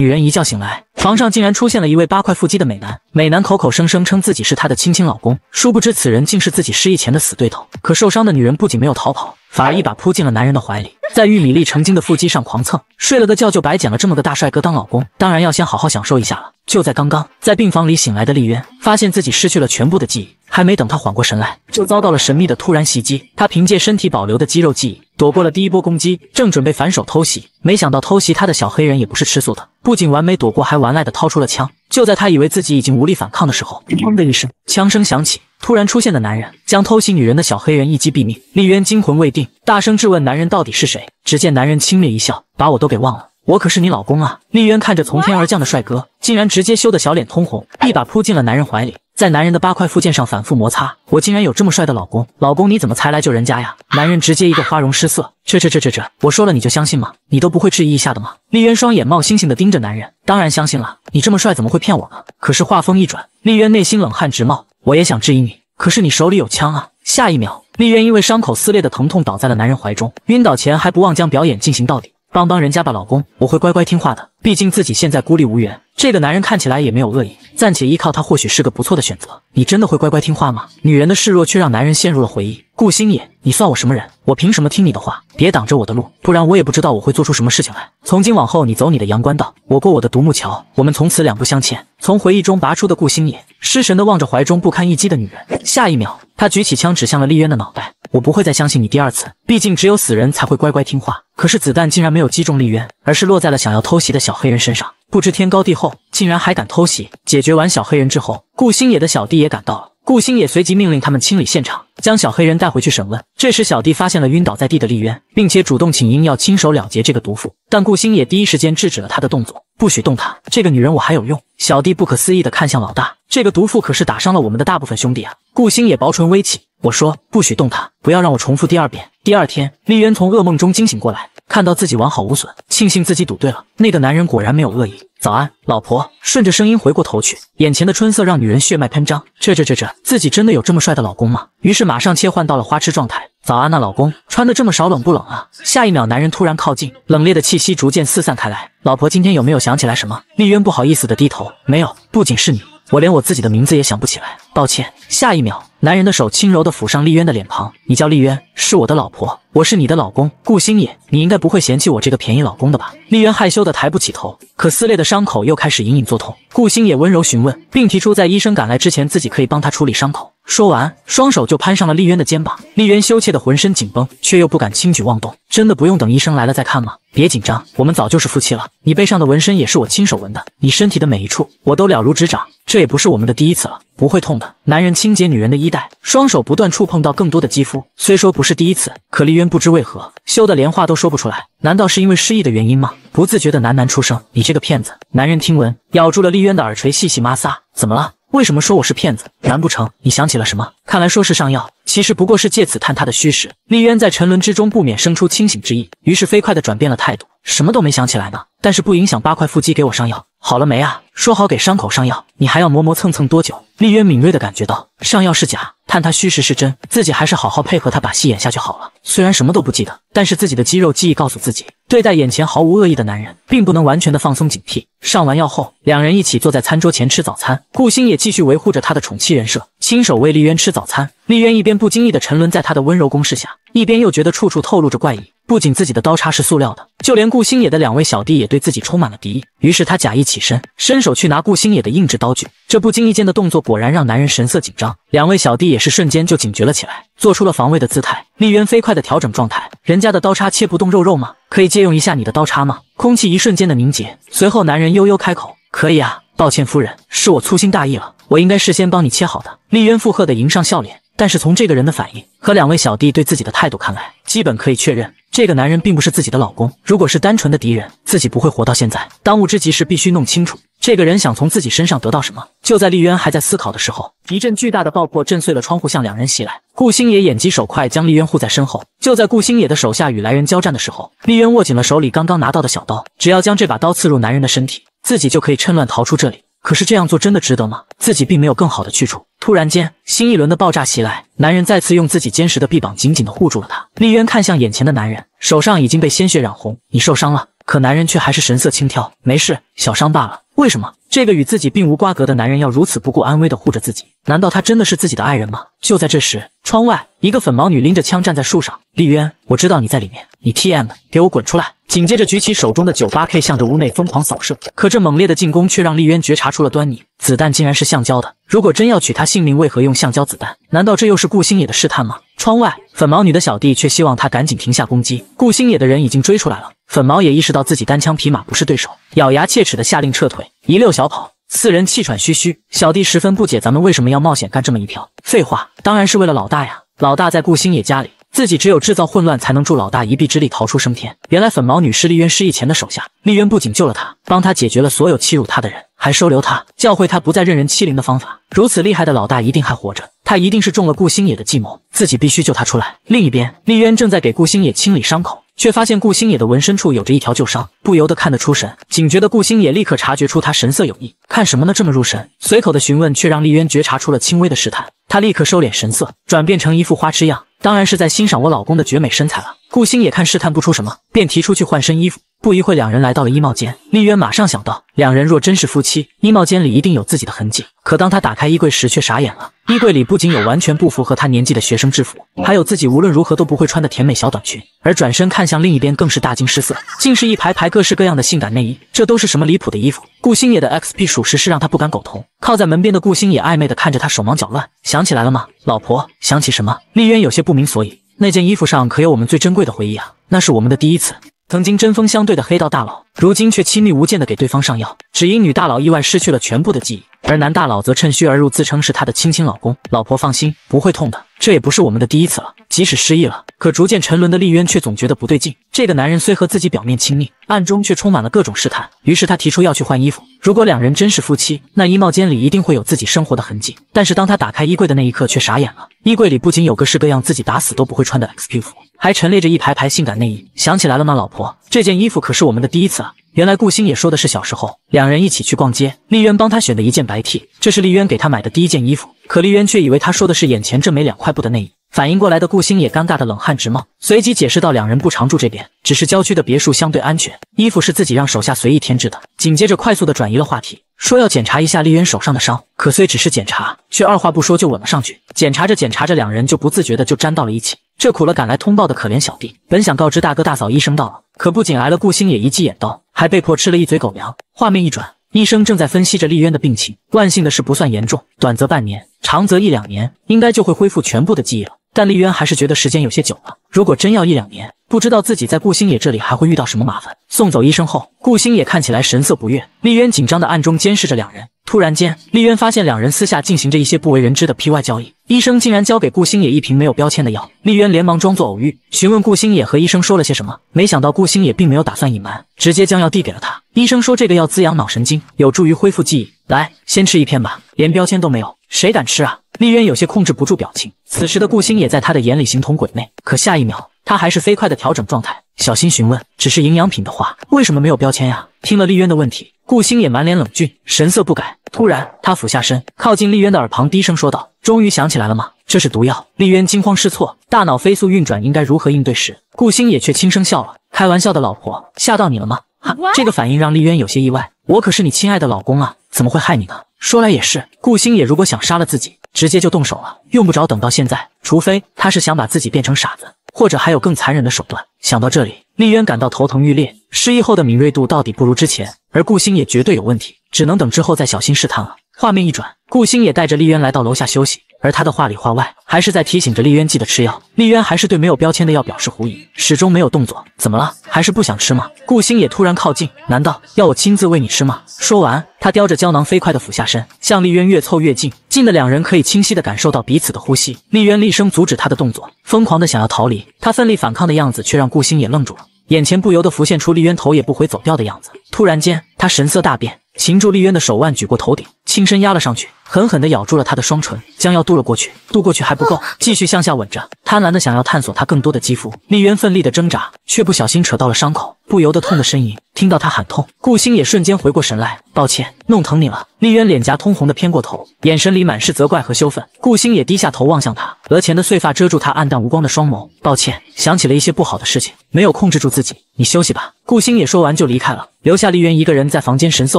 女人一觉醒来，床上竟然出现了一位八块腹肌的美男。美男口口声声称自己是她的亲亲老公，殊不知此人竟是自己失忆前的死对头。可受伤的女人不仅没有逃跑，反而一把扑进了男人的怀里，在玉米粒成精的腹肌上狂蹭。睡了个觉就白捡了这么个大帅哥当老公，当然要先好好享受一下了。就在刚刚，在病房里醒来的丽渊发现自己失去了全部的记忆，还没等他缓过神来，就遭到了神秘的突然袭击。他凭借身体保留的肌肉记忆。躲过了第一波攻击，正准备反手偷袭，没想到偷袭他的小黑人也不是吃素的，不仅完美躲过，还玩赖的掏出了枪。就在他以为自己已经无力反抗的时候，砰的一声，枪声响起，突然出现的男人将偷袭女人的小黑人一击毙命。丽渊惊魂未定，大声质问男人到底是谁。只见男人轻蔑一笑，把我都给忘了，我可是你老公啊！丽渊看着从天而降的帅哥，竟然直接羞得小脸通红，一把扑进了男人怀里。在男人的八块腹肌上反复摩擦，我竟然有这么帅的老公！老公，你怎么才来救人家呀？男人直接一个花容失色，这这这这这！我说了你就相信吗？你都不会质疑一下的吗？丽渊双眼冒星星的盯着男人，当然相信了，你这么帅怎么会骗我呢？可是话锋一转，丽渊内心冷汗直冒，我也想质疑你，可是你手里有枪啊！下一秒，丽渊因为伤口撕裂的疼痛倒在了男人怀中，晕倒前还不忘将表演进行到底，帮帮人家吧，老公，我会乖乖听话的，毕竟自己现在孤立无援。这个男人看起来也没有恶意，暂且依靠他或许是个不错的选择。你真的会乖乖听话吗？女人的示弱却让男人陷入了回忆。顾星野，你算我什么人？我凭什么听你的话？别挡着我的路，不然我也不知道我会做出什么事情来。从今往后，你走你的阳关道，我过我的独木桥，我们从此两不相欠。从回忆中拔出的顾星野，失神地望着怀中不堪一击的女人。下一秒，他举起枪指向了丽渊的脑袋。我不会再相信你第二次，毕竟只有死人才会乖乖听话。可是子弹竟然没有击中丽渊，而是落在了想要偷袭的小黑人身上。不知天高地厚，竟然还敢偷袭！解决完小黑人之后，顾星野的小弟也赶到了。顾星野随即命令他们清理现场，将小黑人带回去审问。这时，小弟发现了晕倒在地的丽渊，并且主动请缨要亲手了结这个毒妇。但顾星野第一时间制止了他的动作，不许动她，这个女人我还有用。小弟不可思议的看向老大，这个毒妇可是打伤了我们的大部分兄弟啊！顾星野薄唇微启，我说不许动她，不要让我重复第二遍。第二天，丽渊从噩梦中惊醒过来。看到自己完好无损，庆幸自己赌对了。那个男人果然没有恶意。早安，老婆。顺着声音回过头去，眼前的春色让女人血脉喷张。这这这这，自己真的有这么帅的老公吗？于是马上切换到了花痴状态。早安，那老公，穿的这么少，冷不冷啊？下一秒，男人突然靠近，冷冽的气息逐渐四散开来。老婆，今天有没有想起来什么？丽渊不好意思的低头，没有。不仅是你，我连我自己的名字也想不起来。抱歉。下一秒。男人的手轻柔地抚上丽渊的脸庞，你叫丽渊，是我的老婆，我是你的老公顾星野，你应该不会嫌弃我这个便宜老公的吧？丽渊害羞地抬不起头，可撕裂的伤口又开始隐隐作痛。顾星野温柔询问，并提出在医生赶来之前，自己可以帮他处理伤口。说完，双手就攀上了丽渊的肩膀。丽渊羞怯的浑身紧绷，却又不敢轻举妄动。真的不用等医生来了再看吗？别紧张，我们早就是夫妻了。你背上的纹身也是我亲手纹的，你身体的每一处我都了如指掌。这也不是我们的第一次了，不会痛的。男人清洁女人的衣带，双手不断触碰到更多的肌肤。虽说不是第一次，可丽渊不知为何羞得连话都说不出来。难道是因为失忆的原因吗？不自觉的喃喃出声：“你这个骗子。”男人听闻，咬住了丽渊的耳垂，细细摩挲。怎么了？为什么说我是骗子？难不成你想起了什么？看来说是上药，其实不过是借此探他的虚实。丽渊在沉沦之中不免生出清醒之意，于是飞快地转变了态度，什么都没想起来呢。但是不影响八块腹肌给我上药，好了没啊？说好给伤口上药，你还要磨磨蹭蹭多久？丽渊敏锐地感觉到，上药是假，探他虚实是真，自己还是好好配合他把戏演下去好了。虽然什么都不记得，但是自己的肌肉记忆告诉自己，对待眼前毫无恶意的男人，并不能完全的放松警惕。上完药后，两人一起坐在餐桌前吃早餐。顾星野继续维护着他的宠妻人设，亲手喂丽渊吃早餐。丽渊一边不经意的沉沦在他的温柔攻势下，一边又觉得处处透露着怪异。不仅自己的刀叉是塑料的，就连顾星野的两位小弟也对自己充满了敌意。于是他假意起身，伸手去拿顾星野的硬质刀具。这不经意间的动作果然让男人神色紧张，两位小弟也是瞬间就警觉了起来，做出了防卫的姿态。丽渊飞快的调整状态，人家的刀叉切不动肉肉吗？可以借用一下你的刀叉吗？空气一瞬间的凝结，随后男人悠悠开口：“可以啊，抱歉夫人，是我粗心大意了，我应该事先帮你切好的。”丽渊附和的迎上笑脸。但是从这个人的反应和两位小弟对自己的态度看来，基本可以确认这个男人并不是自己的老公。如果是单纯的敌人，自己不会活到现在。当务之急是必须弄清楚这个人想从自己身上得到什么。就在丽渊还在思考的时候，一阵巨大的爆破震碎了窗户，向两人袭来。顾星野眼疾手快，将丽渊护在身后。就在顾星野的手下与来人交战的时候，丽渊握紧了手里刚刚拿到的小刀，只要将这把刀刺入男人的身体，自己就可以趁乱逃出这里。可是这样做真的值得吗？自己并没有更好的去处。突然间，新一轮的爆炸袭来，男人再次用自己坚实的臂膀紧紧的护住了他。丽渊看向眼前的男人，手上已经被鲜血染红，你受伤了。可男人却还是神色轻佻，没事，小伤罢了。为什么这个与自己并无瓜葛的男人要如此不顾安危的护着自己？难道他真的是自己的爱人吗？就在这时，窗外一个粉毛女拎着枪站在树上。丽渊，我知道你在里面，你 T M 给我滚出来！紧接着举起手中的 98K，向着屋内疯狂扫射。可这猛烈的进攻却让丽渊觉察出了端倪，子弹竟然是橡胶的。如果真要取他性命，为何用橡胶子弹？难道这又是顾星野的试探吗？窗外粉毛女的小弟却希望他赶紧停下攻击，顾星野的人已经追出来了。粉毛也意识到自己单枪匹马不是对手，咬牙切齿的下令撤退，一溜小跑。四人气喘吁吁，小弟十分不解，咱们为什么要冒险干这么一票？废话，当然是为了老大呀！老大在顾星野家里，自己只有制造混乱，才能助老大一臂之力，逃出升天。原来粉毛女是丽渊失忆前的手下，丽渊不仅救了她，帮她解决了所有欺辱她的人，还收留她，教会她不再任人欺凌的方法。如此厉害的老大一定还活着，他一定是中了顾星野的计谋，自己必须救他出来。另一边，丽渊正在给顾星野清理伤口。却发现顾星野的纹身处有着一条旧伤，不由得看得出神。警觉的顾星野立刻察觉出他神色有异，看什么呢？这么入神？随口的询问却让丽渊觉察出了轻微的试探，他立刻收敛神色，转变成一副花痴样，当然是在欣赏我老公的绝美身材了。顾星野看试探不出什么，便提出去换身衣服。不一会，两人来到了衣帽间。丽渊马上想到，两人若真是夫妻，衣帽间里一定有自己的痕迹。可当他打开衣柜时，却傻眼了。衣柜里不仅有完全不符合他年纪的学生制服，还有自己无论如何都不会穿的甜美小短裙。而转身看向另一边，更是大惊失色，竟是一排排各式各样的性感内衣。这都是什么离谱的衣服？顾星野的 X P 属实是让他不敢苟同。靠在门边的顾星野暧昧的看着他，手忙脚乱。想起来了吗，老婆？想起什么？丽渊有些不明所以。那件衣服上可有我们最珍贵的回忆啊？那是我们的第一次。曾经针锋相对的黑道大佬，如今却亲密无间的给对方上药，只因女大佬意外失去了全部的记忆，而男大佬则趁虚而入，自称是她的亲亲老公。老婆放心，不会痛的。这也不是我们的第一次了。即使失忆了，可逐渐沉沦的丽渊却总觉得不对劲。这个男人虽和自己表面亲密，暗中却充满了各种试探。于是他提出要去换衣服。如果两人真是夫妻，那衣帽间里一定会有自己生活的痕迹。但是当他打开衣柜的那一刻，却傻眼了。衣柜里不仅有各式各样自己打死都不会穿的 X P 服，还陈列着一排排性感内衣。想起来了吗，老婆？这件衣服可是我们的第一次啊！原来顾星也说的是小时候两人一起去逛街，丽渊帮他选的一件白 T，这是丽渊给他买的第一件衣服。可丽渊却以为他说的是眼前这枚两块布的内衣。反应过来的顾星也尴尬的冷汗直冒，随即解释到两人不常住这边，只是郊区的别墅相对安全，衣服是自己让手下随意添置的。紧接着快速的转移了话题，说要检查一下丽渊手上的伤。可虽只是检查，却二话不说就吻了上去。检查着检查着，两人就不自觉的就粘到了一起。这苦了赶来通报的可怜小弟，本想告知大哥大嫂医生到了，可不仅挨了顾星野一记眼刀，还被迫吃了一嘴狗粮。画面一转，医生正在分析着丽渊的病情，万幸的是不算严重，短则半年，长则一两年，应该就会恢复全部的记忆了。但丽渊还是觉得时间有些久了，如果真要一两年，不知道自己在顾星野这里还会遇到什么麻烦。送走医生后，顾星野看起来神色不悦，丽渊紧张的暗中监视着两人。突然间，丽渊发现两人私下进行着一些不为人知的 P Y 交易。医生竟然交给顾星野一瓶没有标签的药，丽渊连忙装作偶遇，询问顾星野和医生说了些什么。没想到顾星野并没有打算隐瞒，直接将药递给了他。医生说这个药滋养脑神经，有助于恢复记忆，来，先吃一片吧。连标签都没有，谁敢吃啊？丽渊有些控制不住表情。此时的顾星野在他的眼里形同鬼魅，可下一秒他还是飞快的调整状态。小心询问，只是营养品的话，为什么没有标签呀？听了丽渊的问题，顾星也满脸冷峻，神色不改。突然，他俯下身，靠近丽渊的耳旁，低声说道：“终于想起来了吗？这是毒药。”丽渊惊慌失措，大脑飞速运转，应该如何应对时，顾星也却轻声笑了：“开玩笑的老婆，吓到你了吗？”哈，这个反应让丽渊有些意外。我可是你亲爱的老公啊，怎么会害你呢？说来也是，顾星也如果想杀了自己，直接就动手了，用不着等到现在，除非他是想把自己变成傻子。或者还有更残忍的手段。想到这里，丽渊感到头疼欲裂。失忆后的敏锐度到底不如之前，而顾星也绝对有问题，只能等之后再小心试探了。画面一转，顾星也带着丽渊来到楼下休息。而他的话里话外还是在提醒着丽渊记得吃药。丽渊还是对没有标签的药表示狐疑，始终没有动作。怎么了？还是不想吃吗？顾星也突然靠近，难道要我亲自喂你吃吗？说完，他叼着胶囊飞快的俯下身，向丽渊越凑越近，近的两人可以清晰的感受到彼此的呼吸。丽渊厉声阻止他的动作，疯狂的想要逃离，他奋力反抗的样子却让顾星也愣住了，眼前不由得浮现出丽渊头也不回走掉的样子。突然间，他神色大变。擒住厉渊的手腕，举过头顶，轻身压了上去，狠狠地咬住了他的双唇，将药渡了过去。渡过去还不够，继续向下吻着，贪婪地想要探索他更多的肌肤。厉渊奋力地挣扎，却不小心扯到了伤口，不由得痛得呻吟。听到他喊痛，顾星也瞬间回过神来，抱歉，弄疼你了。厉渊脸颊通红地偏过头，眼神里满是责怪和羞愤。顾星也低下头望向他，额前的碎发遮住他暗淡无光的双眸，抱歉，想起了一些不好的事情，没有控制住自己，你休息吧。顾星也说完就离开了。留下丽渊一个人在房间，神色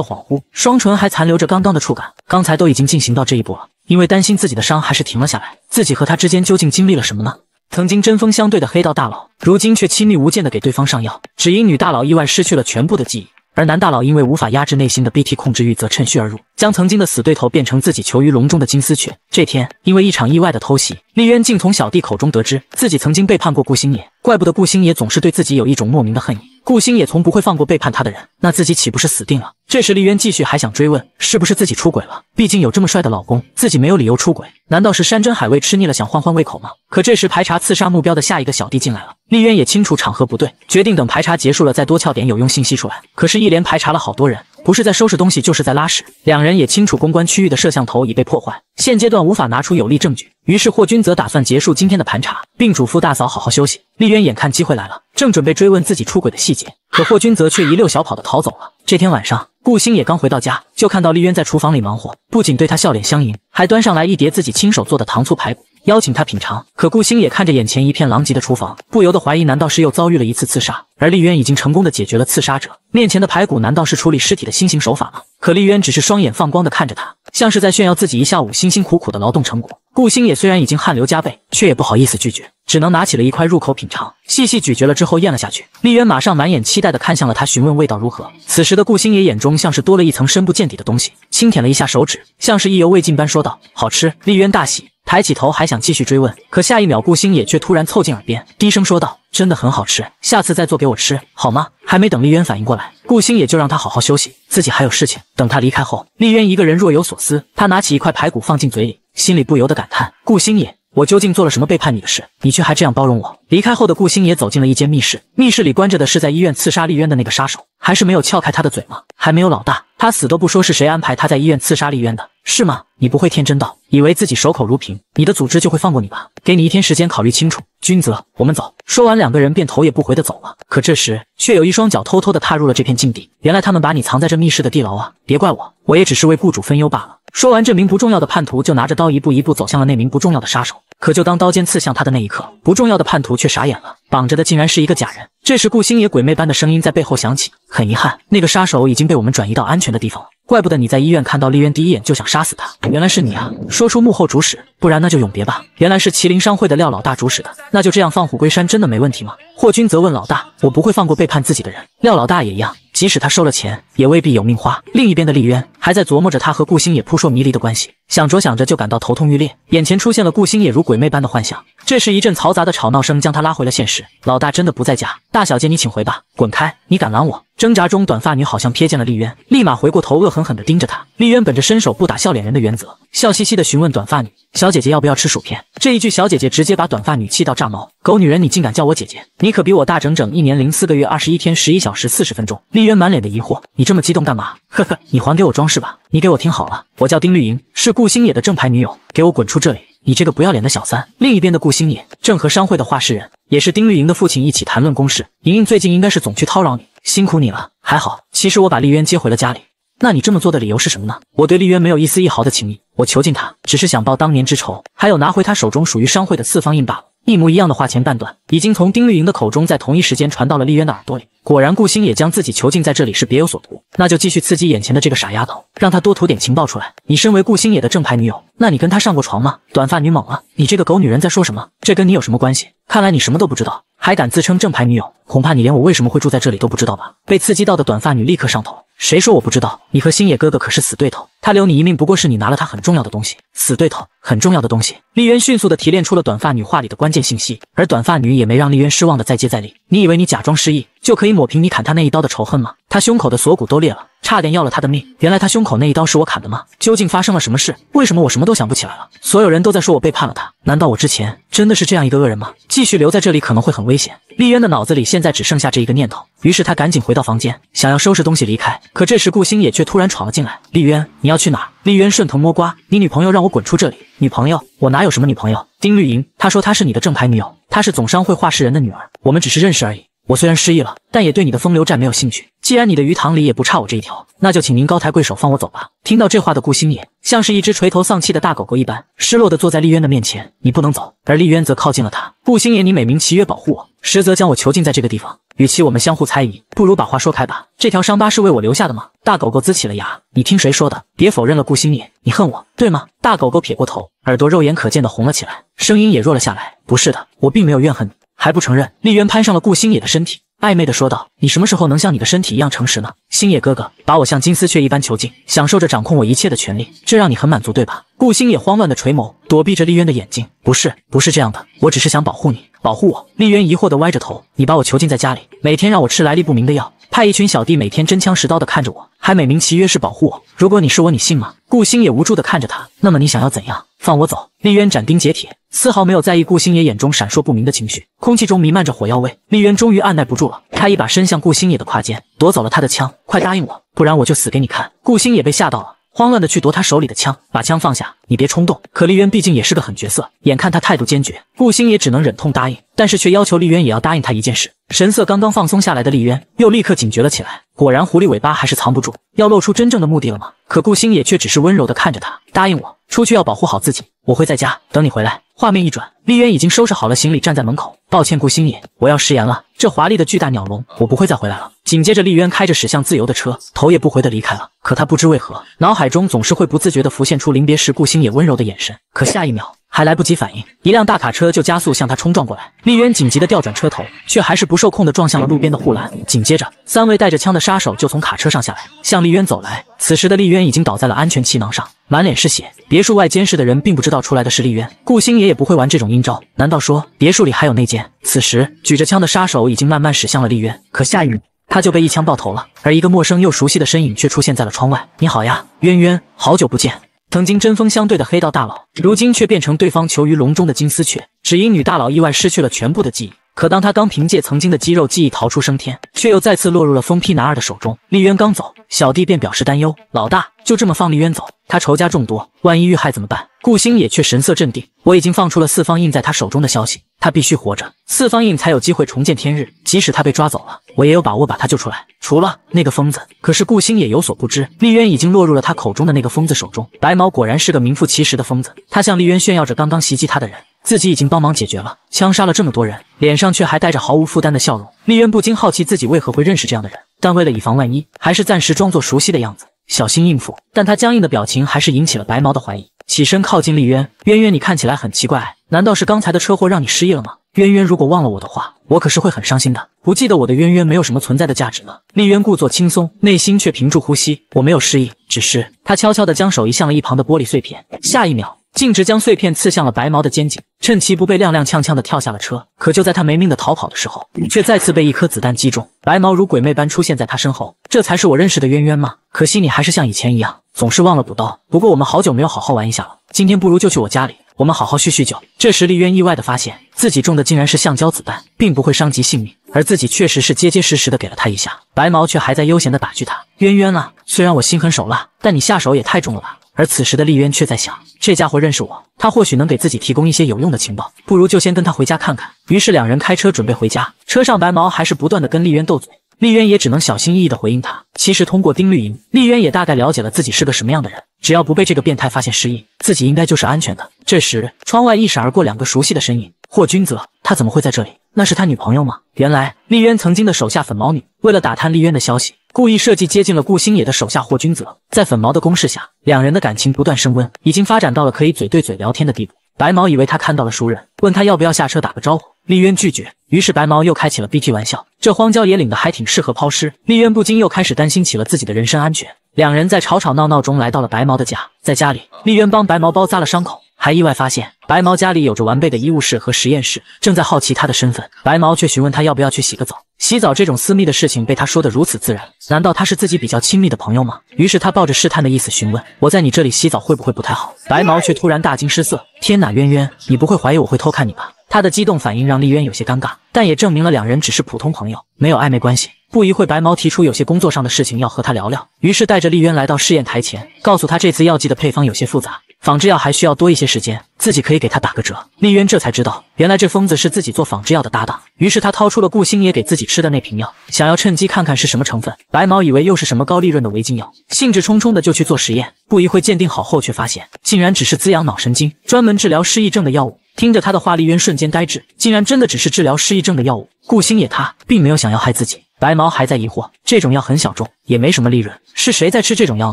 恍惚，双唇还残留着刚刚的触感。刚才都已经进行到这一步了，因为担心自己的伤，还是停了下来。自己和他之间究竟经历了什么呢？曾经针锋相对的黑道大佬，如今却亲密无间的给对方上药，只因女大佬意外失去了全部的记忆，而男大佬因为无法压制内心的 BT 控制欲，则趁虚而入，将曾经的死对头变成自己囚于笼中的金丝雀。这天，因为一场意外的偷袭，丽渊竟从小弟口中得知自己曾经背叛过顾星野，怪不得顾星野总是对自己有一种莫名的恨意。顾星也从不会放过背叛他的人，那自己岂不是死定了？这时，丽渊继续还想追问，是不是自己出轨了？毕竟有这么帅的老公，自己没有理由出轨。难道是山珍海味吃腻了，想换换胃口吗？可这时排查刺杀目标的下一个小弟进来了，丽渊也清楚场合不对，决定等排查结束了，再多撬点有用信息出来。可是，一连排查了好多人，不是在收拾东西，就是在拉屎。两人也清楚，公关区域的摄像头已被破坏，现阶段无法拿出有力证据。于是霍君泽打算结束今天的盘查，并嘱咐大嫂好好休息。丽渊眼看机会来了，正准备追问自己出轨的细节，可霍君泽却一溜小跑的逃走了。这天晚上，顾星也刚回到家，就看到丽渊在厨房里忙活，不仅对他笑脸相迎，还端上来一碟自己亲手做的糖醋排骨。邀请他品尝，可顾星也看着眼前一片狼藉的厨房，不由得怀疑：难道是又遭遇了一次刺杀？而丽渊已经成功的解决了刺杀者面前的排骨，难道是处理尸体的新型手法吗？可丽渊只是双眼放光的看着他，像是在炫耀自己一下午辛辛苦苦的劳动成果。顾星也虽然已经汗流浃背，却也不好意思拒绝，只能拿起了一块入口品尝，细细咀嚼了之后咽了下去。丽渊马上满眼期待的看向了他，询问味道如何。此时的顾星也眼中像是多了一层深不见底的东西，轻舔了一下手指，像是意犹未尽般说道：“好吃。”丽渊大喜。抬起头，还想继续追问，可下一秒顾星野却突然凑近耳边，低声说道：“真的很好吃，下次再做给我吃好吗？”还没等丽渊反应过来，顾星野就让他好好休息，自己还有事情。等他离开后，丽渊一个人若有所思。他拿起一块排骨放进嘴里，心里不由得感叹：“顾星野，我究竟做了什么背叛你的事？你却还这样包容我。”离开后的顾星野走进了一间密室，密室里关着的是在医院刺杀丽渊的那个杀手。还是没有撬开他的嘴吗？还没有，老大，他死都不说是谁安排他在医院刺杀丽渊的。是吗？你不会天真到以为自己守口如瓶，你的组织就会放过你吧？给你一天时间考虑清楚。君泽，我们走。说完，两个人便头也不回的走了。可这时，却有一双脚偷偷的踏入了这片禁地。原来他们把你藏在这密室的地牢啊！别怪我，我也只是为雇主分忧罢了。说完，这名不重要的叛徒就拿着刀一步一步走向了那名不重要的杀手。可就当刀尖刺向他的那一刻，不重要的叛徒却傻眼了，绑着的竟然是一个假人。这时，顾星野鬼魅般的声音在背后响起：“很遗憾，那个杀手已经被我们转移到安全的地方了。”怪不得你在医院看到丽渊第一眼就想杀死他，原来是你啊！说出幕后主使，不然那就永别吧。原来是麒麟商会的廖老大主使的，那就这样放虎归山真的没问题吗？霍君则问老大：“我不会放过背叛自己的人。”廖老大也一样，即使他收了钱。也未必有命花。另一边的丽渊还在琢磨着他和顾星野扑朔迷离的关系，想着想着就感到头痛欲裂，眼前出现了顾星野如鬼魅般的幻想。这时一阵嘈杂的吵闹声将他拉回了现实。老大真的不在家，大小姐你请回吧，滚开！你敢拦我？挣扎中，短发女好像瞥见了丽渊，立马回过头，恶狠狠地盯着他。丽渊本着伸手不打笑脸人的原则，笑嘻嘻地询问短发女：“小姐姐要不要吃薯片？”这一句“小姐姐”直接把短发女气到炸毛：“狗女人，你竟敢叫我姐姐！你可比我大整整一年零四个月二十一天十一小时四十分钟。”丽渊满脸的疑惑。你这么激动干嘛？呵呵，你还给我装是吧？你给我听好了，我叫丁绿莹，是顾星野的正牌女友，给我滚出这里！你这个不要脸的小三！另一边的顾星野正和商会的画事人，也是丁绿莹的父亲一起谈论公事。莹莹最近应该是总去叨扰你，辛苦你了。还好，其实我把丽渊接回了家里。那你这么做的理由是什么呢？我对丽渊没有一丝一毫的情谊，我囚禁他，只是想报当年之仇，还有拿回他手中属于商会的四方印罢了。一模一样的话，前半段已经从丁绿莹的口中，在同一时间传到了丽渊的耳朵里。果然，顾星也将自己囚禁在这里是别有所图。那就继续刺激眼前的这个傻丫头，让她多吐点情报出来。你身为顾星野的正牌女友，那你跟他上过床吗？短发女懵了，你这个狗女人在说什么？这跟你有什么关系？看来你什么都不知道，还敢自称正牌女友，恐怕你连我为什么会住在这里都不知道吧？被刺激到的短发女立刻上头，谁说我不知道？你和星野哥哥可是死对头。他留你一命，不过是你拿了他很重要的东西。死对头，很重要的东西。丽渊迅速的提炼出了短发女话里的关键信息，而短发女也没让丽渊失望的再接再厉。你以为你假装失忆就可以抹平你砍他那一刀的仇恨吗？他胸口的锁骨都裂了，差点要了他的命。原来他胸口那一刀是我砍的吗？究竟发生了什么事？为什么我什么都想不起来了？所有人都在说我背叛了他，难道我之前真的是这样一个恶人吗？继续留在这里可能会很危险。丽渊的脑子里现在只剩下这一个念头，于是他赶紧回到房间，想要收拾东西离开。可这时顾星野却突然闯了进来。丽渊，你。要去哪？林渊顺藤摸瓜，你女朋友让我滚出这里。女朋友？我哪有什么女朋友？丁绿莹，她说她是你的正牌女友，她是总商会画事人的女儿，我们只是认识而已。我虽然失忆了，但也对你的风流债没有兴趣。既然你的鱼塘里也不差我这一条，那就请您高抬贵手放我走吧。听到这话的顾星野，像是一只垂头丧气的大狗狗一般，失落地坐在丽渊的面前。你不能走，而丽渊则靠近了他。顾星野，你美名其曰保护我，实则将我囚禁在这个地方。与其我们相互猜疑，不如把话说开吧。这条伤疤是为我留下的吗？大狗狗呲起了牙。你听谁说的？别否认了。顾星野，你恨我对吗？大狗狗撇过头，耳朵肉眼可见的红了起来，声音也弱了下来。不是的，我并没有怨恨你，还不承认？丽渊攀上了顾星野的身体。暧昧的说道：“你什么时候能像你的身体一样诚实呢，星野哥哥？把我像金丝雀一般囚禁，享受着掌控我一切的权利，这让你很满足，对吧？”顾星野慌乱的垂眸，躲避着丽渊的眼睛。“不是，不是这样的，我只是想保护你，保护我。”丽渊疑惑的歪着头：“你把我囚禁在家里，每天让我吃来历不明的药。”派一群小弟每天真枪实刀的看着我，还美名其曰是保护我。如果你是我，你信吗？顾星也无助地看着他。那么你想要怎样？放我走！厉渊斩钉截铁，丝毫没有在意顾星野眼中闪烁不明的情绪。空气中弥漫着火药味，厉渊终于按耐不住了，他一把伸向顾星野的胯间，夺走了他的枪。快答应我，不然我就死给你看！顾星野被吓到了。慌乱的去夺他手里的枪，把枪放下，你别冲动。可丽渊毕竟也是个狠角色，眼看他态度坚决，顾星也只能忍痛答应，但是却要求丽渊也要答应他一件事。神色刚刚放松下来的丽渊，又立刻警觉了起来。果然，狐狸尾巴还是藏不住，要露出真正的目的了吗？可顾星也却只是温柔的看着他，答应我，出去要保护好自己。我会在家等你回来。画面一转，丽渊已经收拾好了行李，站在门口。抱歉，顾星野，我要食言了。这华丽的巨大鸟笼，我不会再回来了。紧接着，丽渊开着驶向自由的车，头也不回的离开了。可他不知为何，脑海中总是会不自觉的浮现出临别时顾星野温柔的眼神。可下一秒，还来不及反应，一辆大卡车就加速向他冲撞过来。丽渊紧急的调转车头，却还是不受控的撞向了路边的护栏。紧接着，三位带着枪的杀手就从卡车上下来，向丽渊走来。此时的丽渊已经倒在了安全气囊上，满脸是血。别墅外监视的人并不知道出来的是丽渊，顾星爷也不会玩这种阴招。难道说别墅里还有内奸？此时举着枪的杀手已经慢慢驶向了丽渊，可下一秒他就被一枪爆头了。而一个陌生又熟悉的身影却出现在了窗外。你好呀，渊渊，好久不见。曾经针锋相对的黑道大佬，如今却变成对方囚于笼中的金丝雀，只因女大佬意外失去了全部的记忆。可当他刚凭借曾经的肌肉记忆逃出升天，却又再次落入了疯批男二的手中。丽渊刚走，小弟便表示担忧：“老大，就这么放丽渊走，他仇家众多，万一遇害怎么办？”顾星野却神色镇定：“我已经放出了四方印在他手中的消息，他必须活着，四方印才有机会重见天日。即使他被抓走了，我也有把握把他救出来。除了那个疯子。”可是顾星野有所不知，丽渊已经落入了他口中的那个疯子手中。白毛果然是个名副其实的疯子，他向丽渊炫耀着刚刚袭击他的人。自己已经帮忙解决了，枪杀了这么多人，脸上却还带着毫无负担的笑容。丽渊不禁好奇自己为何会认识这样的人，但为了以防万一，还是暂时装作熟悉的样子，小心应付。但他僵硬的表情还是引起了白毛的怀疑，起身靠近丽渊：“渊渊，你看起来很奇怪，难道是刚才的车祸让你失忆了吗？”“渊渊，如果忘了我的话，我可是会很伤心的。不记得我的渊渊，没有什么存在的价值吗？丽渊故作轻松，内心却屏住呼吸：“我没有失忆，只是……”他悄悄地将手移向了一旁的玻璃碎片，下一秒。径直将碎片刺向了白毛的肩颈，趁其不备，踉踉跄跄的跳下了车。可就在他没命的逃跑的时候，却再次被一颗子弹击中。白毛如鬼魅般出现在他身后，这才是我认识的渊渊吗？可惜你还是像以前一样，总是忘了补刀。不过我们好久没有好好玩一下了，今天不如就去我家里，我们好好叙叙旧。这时，丽渊意外的发现自己中的竟然是橡胶子弹，并不会伤及性命，而自己确实是结结实实的给了他一下。白毛却还在悠闲的打趣他：“渊渊啊，虽然我心狠手辣，但你下手也太重了吧。”而此时的丽渊却在想，这家伙认识我，他或许能给自己提供一些有用的情报，不如就先跟他回家看看。于是两人开车准备回家，车上白毛还是不断的跟丽渊斗嘴，丽渊也只能小心翼翼的回应他。其实通过丁绿莹，丽渊也大概了解了自己是个什么样的人，只要不被这个变态发现失忆，自己应该就是安全的。这时窗外一闪而过两个熟悉的身影。霍君泽，他怎么会在这里？那是他女朋友吗？原来丽渊曾经的手下粉毛女，为了打探丽渊的消息，故意设计接近了顾星野的手下霍君泽。在粉毛的攻势下，两人的感情不断升温，已经发展到了可以嘴对嘴聊天的地步。白毛以为他看到了熟人，问他要不要下车打个招呼。丽渊拒绝，于是白毛又开起了 BT 玩笑。这荒郊野岭的还挺适合抛尸。丽渊不禁又开始担心起了自己的人身安全。两人在吵吵闹闹中来到了白毛的家，在家里，丽渊帮白毛包扎了伤口。还意外发现白毛家里有着完备的医务室和实验室，正在好奇他的身份，白毛却询问他要不要去洗个澡。洗澡这种私密的事情被他说得如此自然，难道他是自己比较亲密的朋友吗？于是他抱着试探的意思询问：“我在你这里洗澡会不会不太好？”白毛却突然大惊失色：“天哪，渊渊，你不会怀疑我会偷看你吧？”他的激动反应让丽渊有些尴尬，但也证明了两人只是普通朋友，没有暧昧关系。不一会，白毛提出有些工作上的事情要和他聊聊，于是带着丽渊来到试验台前，告诉他这次药剂的配方有些复杂。仿制药还需要多一些时间，自己可以给他打个折。丽渊这才知道，原来这疯子是自己做仿制药的搭档。于是他掏出了顾星野给自己吃的那瓶药，想要趁机看看是什么成分。白毛以为又是什么高利润的违禁药，兴致冲冲的就去做实验。不一会鉴定好后，却发现竟然只是滋养脑神经、专门治疗失忆症的药物。听着他的话，丽渊瞬间呆滞，竟然真的只是治疗失忆症的药物。顾星野他并没有想要害自己。白毛还在疑惑，这种药很小众，也没什么利润，是谁在吃这种药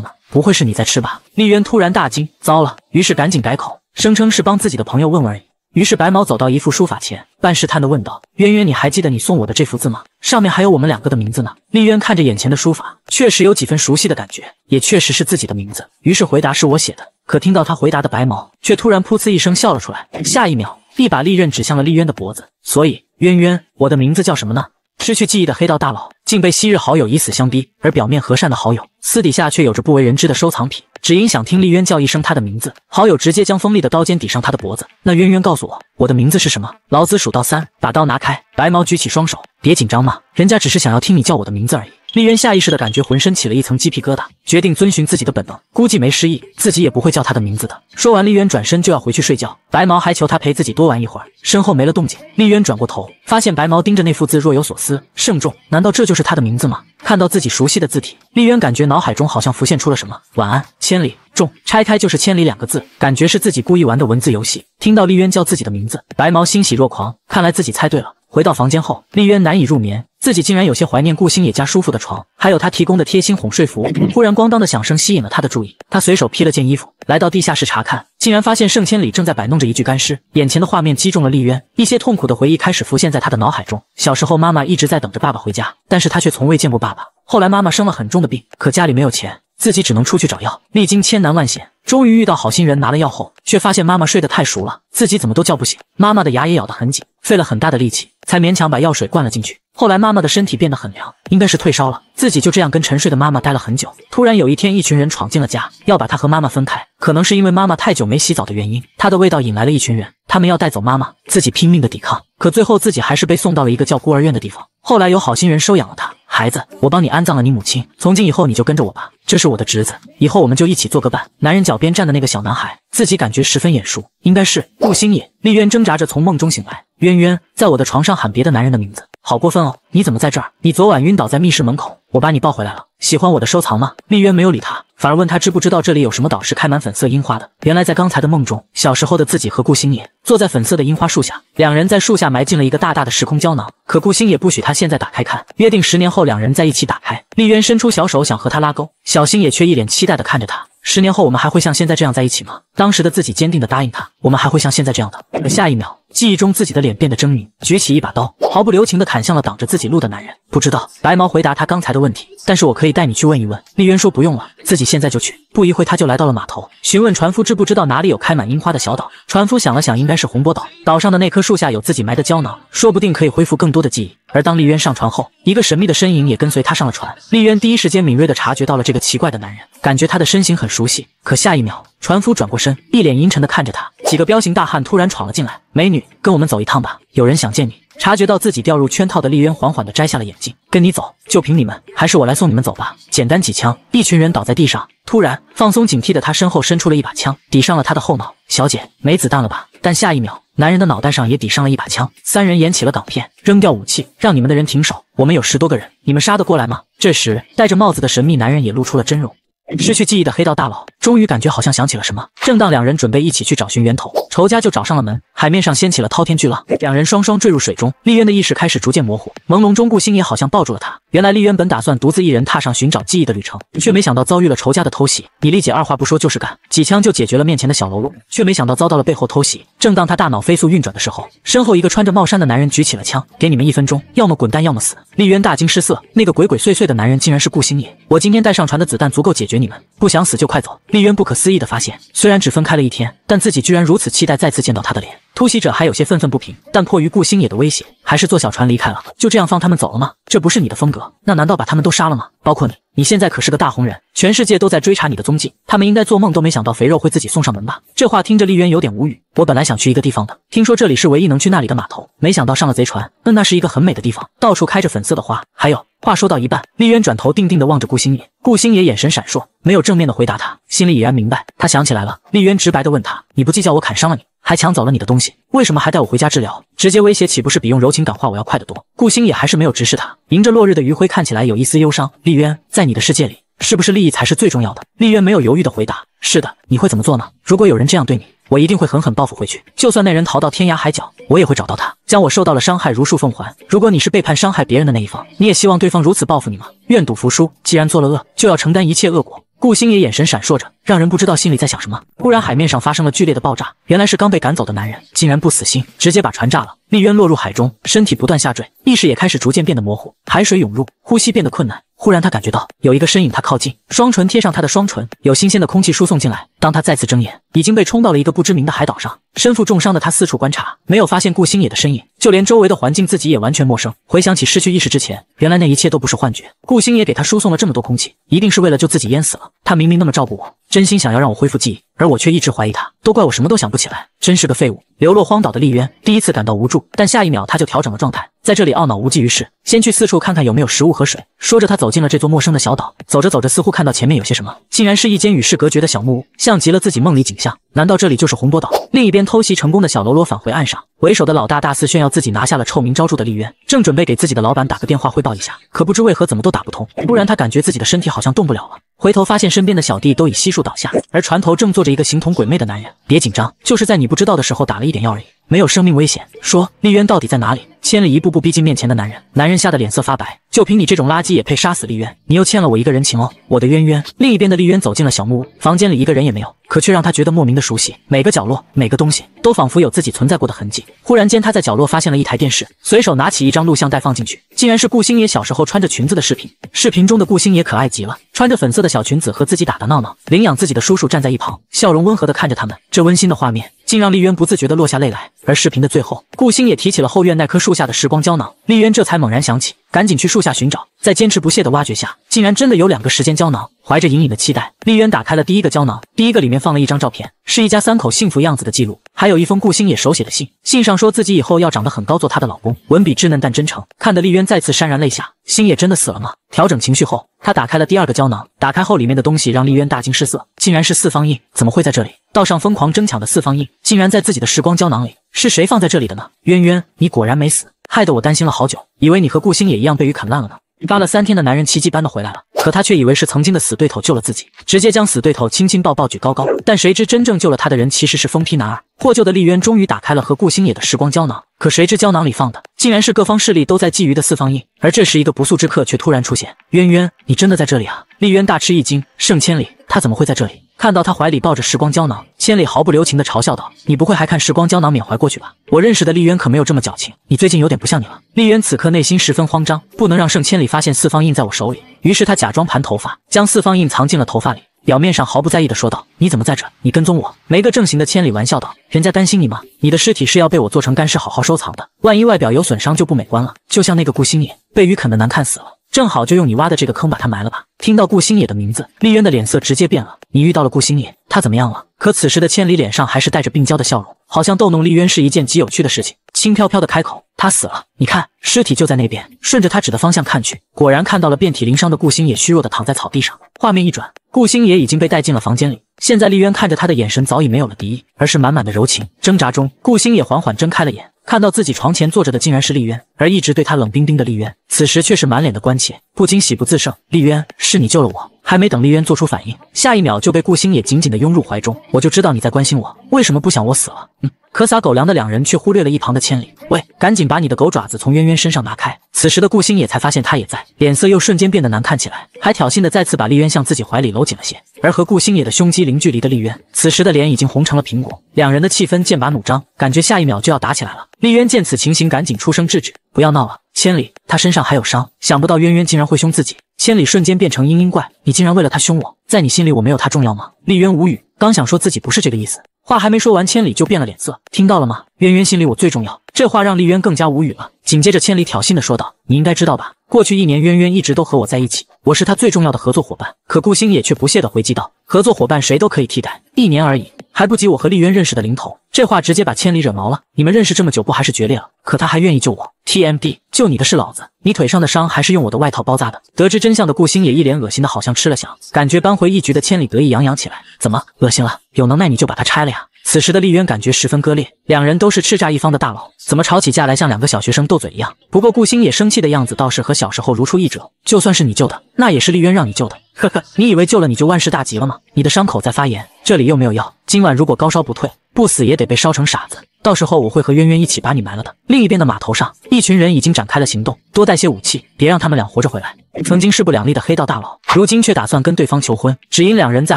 呢？不会是你在吃吧？丽渊突然大惊，糟了，于是赶紧改口，声称是帮自己的朋友问问而已。于是白毛走到一幅书法前，半试探地问道：“渊渊，你还记得你送我的这幅字吗？上面还有我们两个的名字呢。”丽渊看着眼前的书法，确实有几分熟悉的感觉，也确实是自己的名字。于是回答：“是我写的。”可听到他回答的白毛，却突然噗呲一声笑了出来，下一秒，一把利刃指向了丽渊的脖子。所以，渊渊，我的名字叫什么呢？失去记忆的黑道大佬。竟被昔日好友以死相逼，而表面和善的好友，私底下却有着不为人知的收藏品。只因想听丽渊叫一声他的名字，好友直接将锋利的刀尖抵上他的脖子。那渊渊告诉我，我的名字是什么？老子数到三，把刀拿开。白毛举起双手，别紧张嘛，人家只是想要听你叫我的名字而已。丽渊下意识的感觉浑身起了一层鸡皮疙瘩，决定遵循自己的本能。估计没失忆，自己也不会叫他的名字的。说完，丽渊转身就要回去睡觉。白毛还求他陪自己多玩一会儿。身后没了动静，丽渊转过头，发现白毛盯着那幅字若有所思。慎重。难道这就是他的名字吗？看到自己熟悉的字体，丽渊感觉脑海中好像浮现出了什么。晚安，千里重拆开就是千里两个字，感觉是自己故意玩的文字游戏。听到丽渊叫自己的名字，白毛欣喜若狂，看来自己猜对了。回到房间后，丽渊难以入眠。自己竟然有些怀念顾星野家舒服的床，还有他提供的贴心哄睡服忽然，咣当的响声吸引了他的注意。他随手披了件衣服，来到地下室查看，竟然发现盛千里正在摆弄着一具干尸。眼前的画面击中了丽渊，一些痛苦的回忆开始浮现在他的脑海中。小时候，妈妈一直在等着爸爸回家，但是他却从未见过爸爸。后来，妈妈生了很重的病，可家里没有钱，自己只能出去找药。历经千难万险，终于遇到好心人拿了药后，却发现妈妈睡得太熟了，自己怎么都叫不醒。妈妈的牙也咬得很紧，费了很大的力气，才勉强把药水灌了进去。后来妈妈的身体变得很凉，应该是退烧了。自己就这样跟沉睡的妈妈待了很久。突然有一天，一群人闯进了家，要把他和妈妈分开。可能是因为妈妈太久没洗澡的原因，她的味道引来了一群人，他们要带走妈妈。自己拼命的抵抗，可最后自己还是被送到了一个叫孤儿院的地方。后来有好心人收养了他。孩子，我帮你安葬了你母亲，从今以后你就跟着我吧。这是我的侄子，以后我们就一起做个伴。男人脚边站的那个小男孩，自己感觉十分眼熟，应该是顾星野。丽渊挣扎着从梦中醒来。渊渊在我的床上喊别的男人的名字，好过分哦！你怎么在这儿？你昨晚晕倒在密室门口，我把你抱回来了。喜欢我的收藏吗？密渊没有理他，反而问他知不知道这里有什么岛是开满粉色樱花的。原来在刚才的梦中，小时候的自己和顾星野坐在粉色的樱花树下，两人在树下埋进了一个大大的时空胶囊。可顾星野不许他现在打开看，约定十年后两人在一起打开。密渊伸出小手想和他拉钩，小星野却一脸期待的看着他。十年后我们还会像现在这样在一起吗？当时的自己坚定的答应他，我们还会像现在这样的。可下一秒。记忆中，自己的脸变得狰狞，举起一把刀，毫不留情地砍向了挡着自己路的男人。不知道，白毛回答他刚才的问题，但是我可以带你去问一问。丽渊说不用了，自己现在就去。不一会，他就来到了码头，询问船夫知不知道哪里有开满樱花的小岛。船夫想了想，应该是洪波岛，岛上的那棵树下有自己埋的胶囊，说不定可以恢复更多的记忆。而当丽渊上船后，一个神秘的身影也跟随他上了船。丽渊第一时间敏锐的察觉到了这个奇怪的男人，感觉他的身形很熟悉。可下一秒，船夫转过身，一脸阴沉的看着他，几个彪形大汉突然闯了进来，美女，跟我们走一趟吧，有人想见你。察觉到自己掉入圈套的丽渊缓缓地摘下了眼镜，跟你走，就凭你们，还是我来送你们走吧。简单几枪，一群人倒在地上。突然放松警惕的他身后伸出了一把枪，抵上了他的后脑。小姐，没子弹了吧？但下一秒，男人的脑袋上也抵上了一把枪。三人演起了港片，扔掉武器，让你们的人停手。我们有十多个人，你们杀得过来吗？这时，戴着帽子的神秘男人也露出了真容，失去记忆的黑道大佬。终于感觉好像想起了什么，正当两人准备一起去找寻源头，仇家就找上了门。海面上掀起了滔天巨浪，两人双双坠入水中。丽渊的意识开始逐渐模糊，朦胧中顾星野好像抱住了他。原来丽渊本打算独自一人踏上寻找记忆的旅程，却没想到遭遇了仇家的偷袭。李丽姐二话不说就是干，几枪就解决了面前的小喽啰，却没想到遭到了背后偷袭。正当她大脑飞速运转的时候，身后一个穿着帽衫的男人举起了枪：“给你们一分钟，要么滚蛋，要么死。”丽渊大惊失色，那个鬼鬼祟祟的男人竟然是顾星野。我今天带上船的子弹足够解决你们，不想死就快走。丽渊不可思议地发现，虽然只分开了一天，但自己居然如此期待再次见到他的脸。突袭者还有些愤愤不平，但迫于顾星野的威胁，还是坐小船离开了。就这样放他们走了吗？这不是你的风格。那难道把他们都杀了吗？包括你，你现在可是个大红人，全世界都在追查你的踪迹。他们应该做梦都没想到肥肉会自己送上门吧？这话听着，丽渊有点无语。我本来想去一个地方的，听说这里是唯一能去那里的码头，没想到上了贼船。嗯，那是一个很美的地方，到处开着粉色的花。还有，话说到一半，丽渊转头定定地望着顾星野，顾星野眼神闪烁，没有正面的回答他，心里已然明白。他想起来了。丽渊直白地问他：“你不计较我砍伤了你？”还抢走了你的东西，为什么还带我回家治疗？直接威胁岂不是比用柔情感化我要快得多？顾星野还是没有直视他，迎着落日的余晖，看起来有一丝忧伤。丽渊，在你的世界里，是不是利益才是最重要的？丽渊没有犹豫的回答：“是的。”你会怎么做呢？如果有人这样对你，我一定会狠狠报复回去。就算那人逃到天涯海角，我也会找到他，将我受到了伤害如数奉还。如果你是背叛、伤害别人的那一方，你也希望对方如此报复你吗？愿赌服输，既然做了恶，就要承担一切恶果。顾星野眼神闪烁着，让人不知道心里在想什么。忽然，海面上发生了剧烈的爆炸，原来是刚被赶走的男人竟然不死心，直接把船炸了。丽渊落入海中，身体不断下坠，意识也开始逐渐变得模糊，海水涌入，呼吸变得困难。忽然，他感觉到有一个身影，他靠近，双唇贴上他的双唇，有新鲜的空气输送进来。当他再次睁眼，已经被冲到了一个不知名的海岛上。身负重伤的他四处观察，没有发现顾星野的身影，就连周围的环境自己也完全陌生。回想起失去意识之前，原来那一切都不是幻觉。顾星野给他输送了这么多空气，一定是为了救自己淹死了。他明明那么照顾我，真心想要让我恢复记忆，而我却一直怀疑他，都怪我什么都想不起来，真是个废物。流落荒岛的丽渊第一次感到无助，但下一秒他就调整了状态。在这里懊恼无济于事，先去四处看看有没有食物和水。说着，他走进了这座陌生的小岛。走着走着，似乎看到前面有些什么，竟然是一间与世隔绝的小木屋，像极了自己梦里景象。难道这里就是洪波岛？另一边偷袭成功的小喽啰返回岸上，为首的老大大肆炫耀自己拿下了臭名昭著的利渊，正准备给自己的老板打个电话汇报一下，可不知为何怎么都打不通。突然，他感觉自己的身体好像动不了了，回头发现身边的小弟都已悉数倒下，而船头正坐着一个形同鬼魅的男人。别紧张，就是在你不知道的时候打了一点药而已。没有生命危险。说，丽渊到底在哪里？千里一步步逼近面前的男人，男人吓得脸色发白。就凭你这种垃圾也配杀死丽渊？你又欠了我一个人情哦，我的渊渊。另一边的丽渊走进了小木屋，房间里一个人也没有，可却让他觉得莫名的熟悉。每个角落，每个东西，都仿佛有自己存在过的痕迹。忽然间，他在角落发现了一台电视，随手拿起一张录像带放进去，竟然是顾星野小时候穿着裙子的视频。视频中的顾星野可爱极了，穿着粉色的小裙子和自己打打闹闹，领养自己的叔叔站在一旁，笑容温和的看着他们。这温馨的画面。竟让丽渊不自觉的落下泪来，而视频的最后，顾星也提起了后院那棵树下的时光胶囊，丽渊这才猛然想起。赶紧去树下寻找，在坚持不懈的挖掘下，竟然真的有两个时间胶囊。怀着隐隐的期待，丽渊打开了第一个胶囊。第一个里面放了一张照片，是一家三口幸福样子的记录，还有一封顾星野手写的信。信上说自己以后要长得很高，做他的老公。文笔稚嫩但真诚，看得丽渊再次潸然泪下。星野真的死了吗？调整情绪后，他打开了第二个胶囊。打开后，里面的东西让丽渊大惊失色，竟然是四方印，怎么会在这里？道上疯狂争抢的四方印，竟然在自己的时光胶囊里。是谁放在这里的呢？渊渊，你果然没死。害得我担心了好久，以为你和顾星野一样被鱼啃烂了呢。发了三天的男人奇迹般的回来了，可他却以为是曾经的死对头救了自己，直接将死对头亲亲抱抱举高高。但谁知真正救了他的人其实是疯批男二。获救的丽渊终于打开了和顾星野的时光胶囊，可谁知胶囊里放的竟然是各方势力都在觊觎的四方印。而这时，一个不速之客却突然出现：“渊渊，你真的在这里啊？”丽渊大吃一惊，盛千里，他怎么会在这里？看到他怀里抱着时光胶囊，千里毫不留情地嘲笑道：“你不会还看时光胶囊缅怀过去吧？我认识的丽渊可没有这么矫情。你最近有点不像你了。”丽渊此刻内心十分慌张，不能让盛千里发现四方印在我手里。于是他假装盘头发，将四方印藏进了头发里，表面上毫不在意地说道：“你怎么在这？你跟踪我？”没个正形的千里玩笑道：“人家担心你吗？你的尸体是要被我做成干尸好好收藏的，万一外表有损伤就不美观了。就像那个顾星野，被鱼啃得难看死了。”正好就用你挖的这个坑把他埋了吧。听到顾星野的名字，丽渊的脸色直接变了。你遇到了顾星野，他怎么样了？可此时的千里脸上还是带着病娇的笑容，好像逗弄丽渊是一件极有趣的事情。轻飘飘的开口，他死了，你看，尸体就在那边。顺着他指的方向看去，果然看到了遍体鳞伤的顾星野，虚弱的躺在草地上。画面一转，顾星野已经被带进了房间里。现在丽渊看着他的眼神早已没有了敌意，而是满满的柔情。挣扎中，顾星野缓缓睁开了眼。看到自己床前坐着的竟然是丽渊，而一直对他冷冰冰的丽渊，此时却是满脸的关切，不禁喜不自胜。丽渊，是你救了我。还没等丽渊做出反应，下一秒就被顾星野紧紧的拥入怀中。我就知道你在关心我，为什么不想我死了？嗯。可撒狗粮的两人却忽略了一旁的千里。喂，赶紧把你的狗爪子从渊渊身上拿开。此时的顾星野才发现他也在，脸色又瞬间变得难看起来，还挑衅的再次把丽渊向自己怀里搂紧了些。而和顾星野的胸肌零距离的丽渊，此时的脸已经红成了苹果。两人的气氛剑拔弩张，感觉下一秒就要打起来了。丽渊见此情形，赶紧出声制止。不要闹了，千里，他身上还有伤。想不到渊渊竟然会凶自己，千里瞬间变成嘤嘤怪，你竟然为了他凶我，在你心里我没有他重要吗？丽渊无语，刚想说自己不是这个意思，话还没说完，千里就变了脸色，听到了吗？渊渊心里我最重要，这话让丽渊更加无语了。紧接着千里挑衅的说道，你应该知道吧，过去一年渊渊一直都和我在一起，我是他最重要的合作伙伴。可顾星野却不屑的回击道，合作伙伴谁都可以替代，一年而已。还不及我和丽渊认识的零头，这话直接把千里惹毛了。你们认识这么久，不还是决裂了？可他还愿意救我，TMD 救你的是老子！你腿上的伤还是用我的外套包扎的。得知真相的顾星也一脸恶心的，好像吃了翔，感觉扳回一局的千里得意洋洋起来。怎么恶心了？有能耐你就把它拆了呀！此时的丽渊感觉十分割裂，两人都是叱咤一方的大佬，怎么吵起架来像两个小学生斗嘴一样？不过顾星也生气的样子倒是和小时候如出一辙。就算是你救的，那也是丽渊让你救的。呵呵，你以为救了你就万事大吉了吗？你的伤口在发炎，这里又没有药，今晚如果高烧不退，不死也得被烧成傻子。到时候我会和渊渊一起把你埋了的。另一边的码头上，一群人已经展开了行动，多带些武器，别让他们俩活着回来。曾经势不两立的黑道大佬，如今却打算跟对方求婚，只因两人在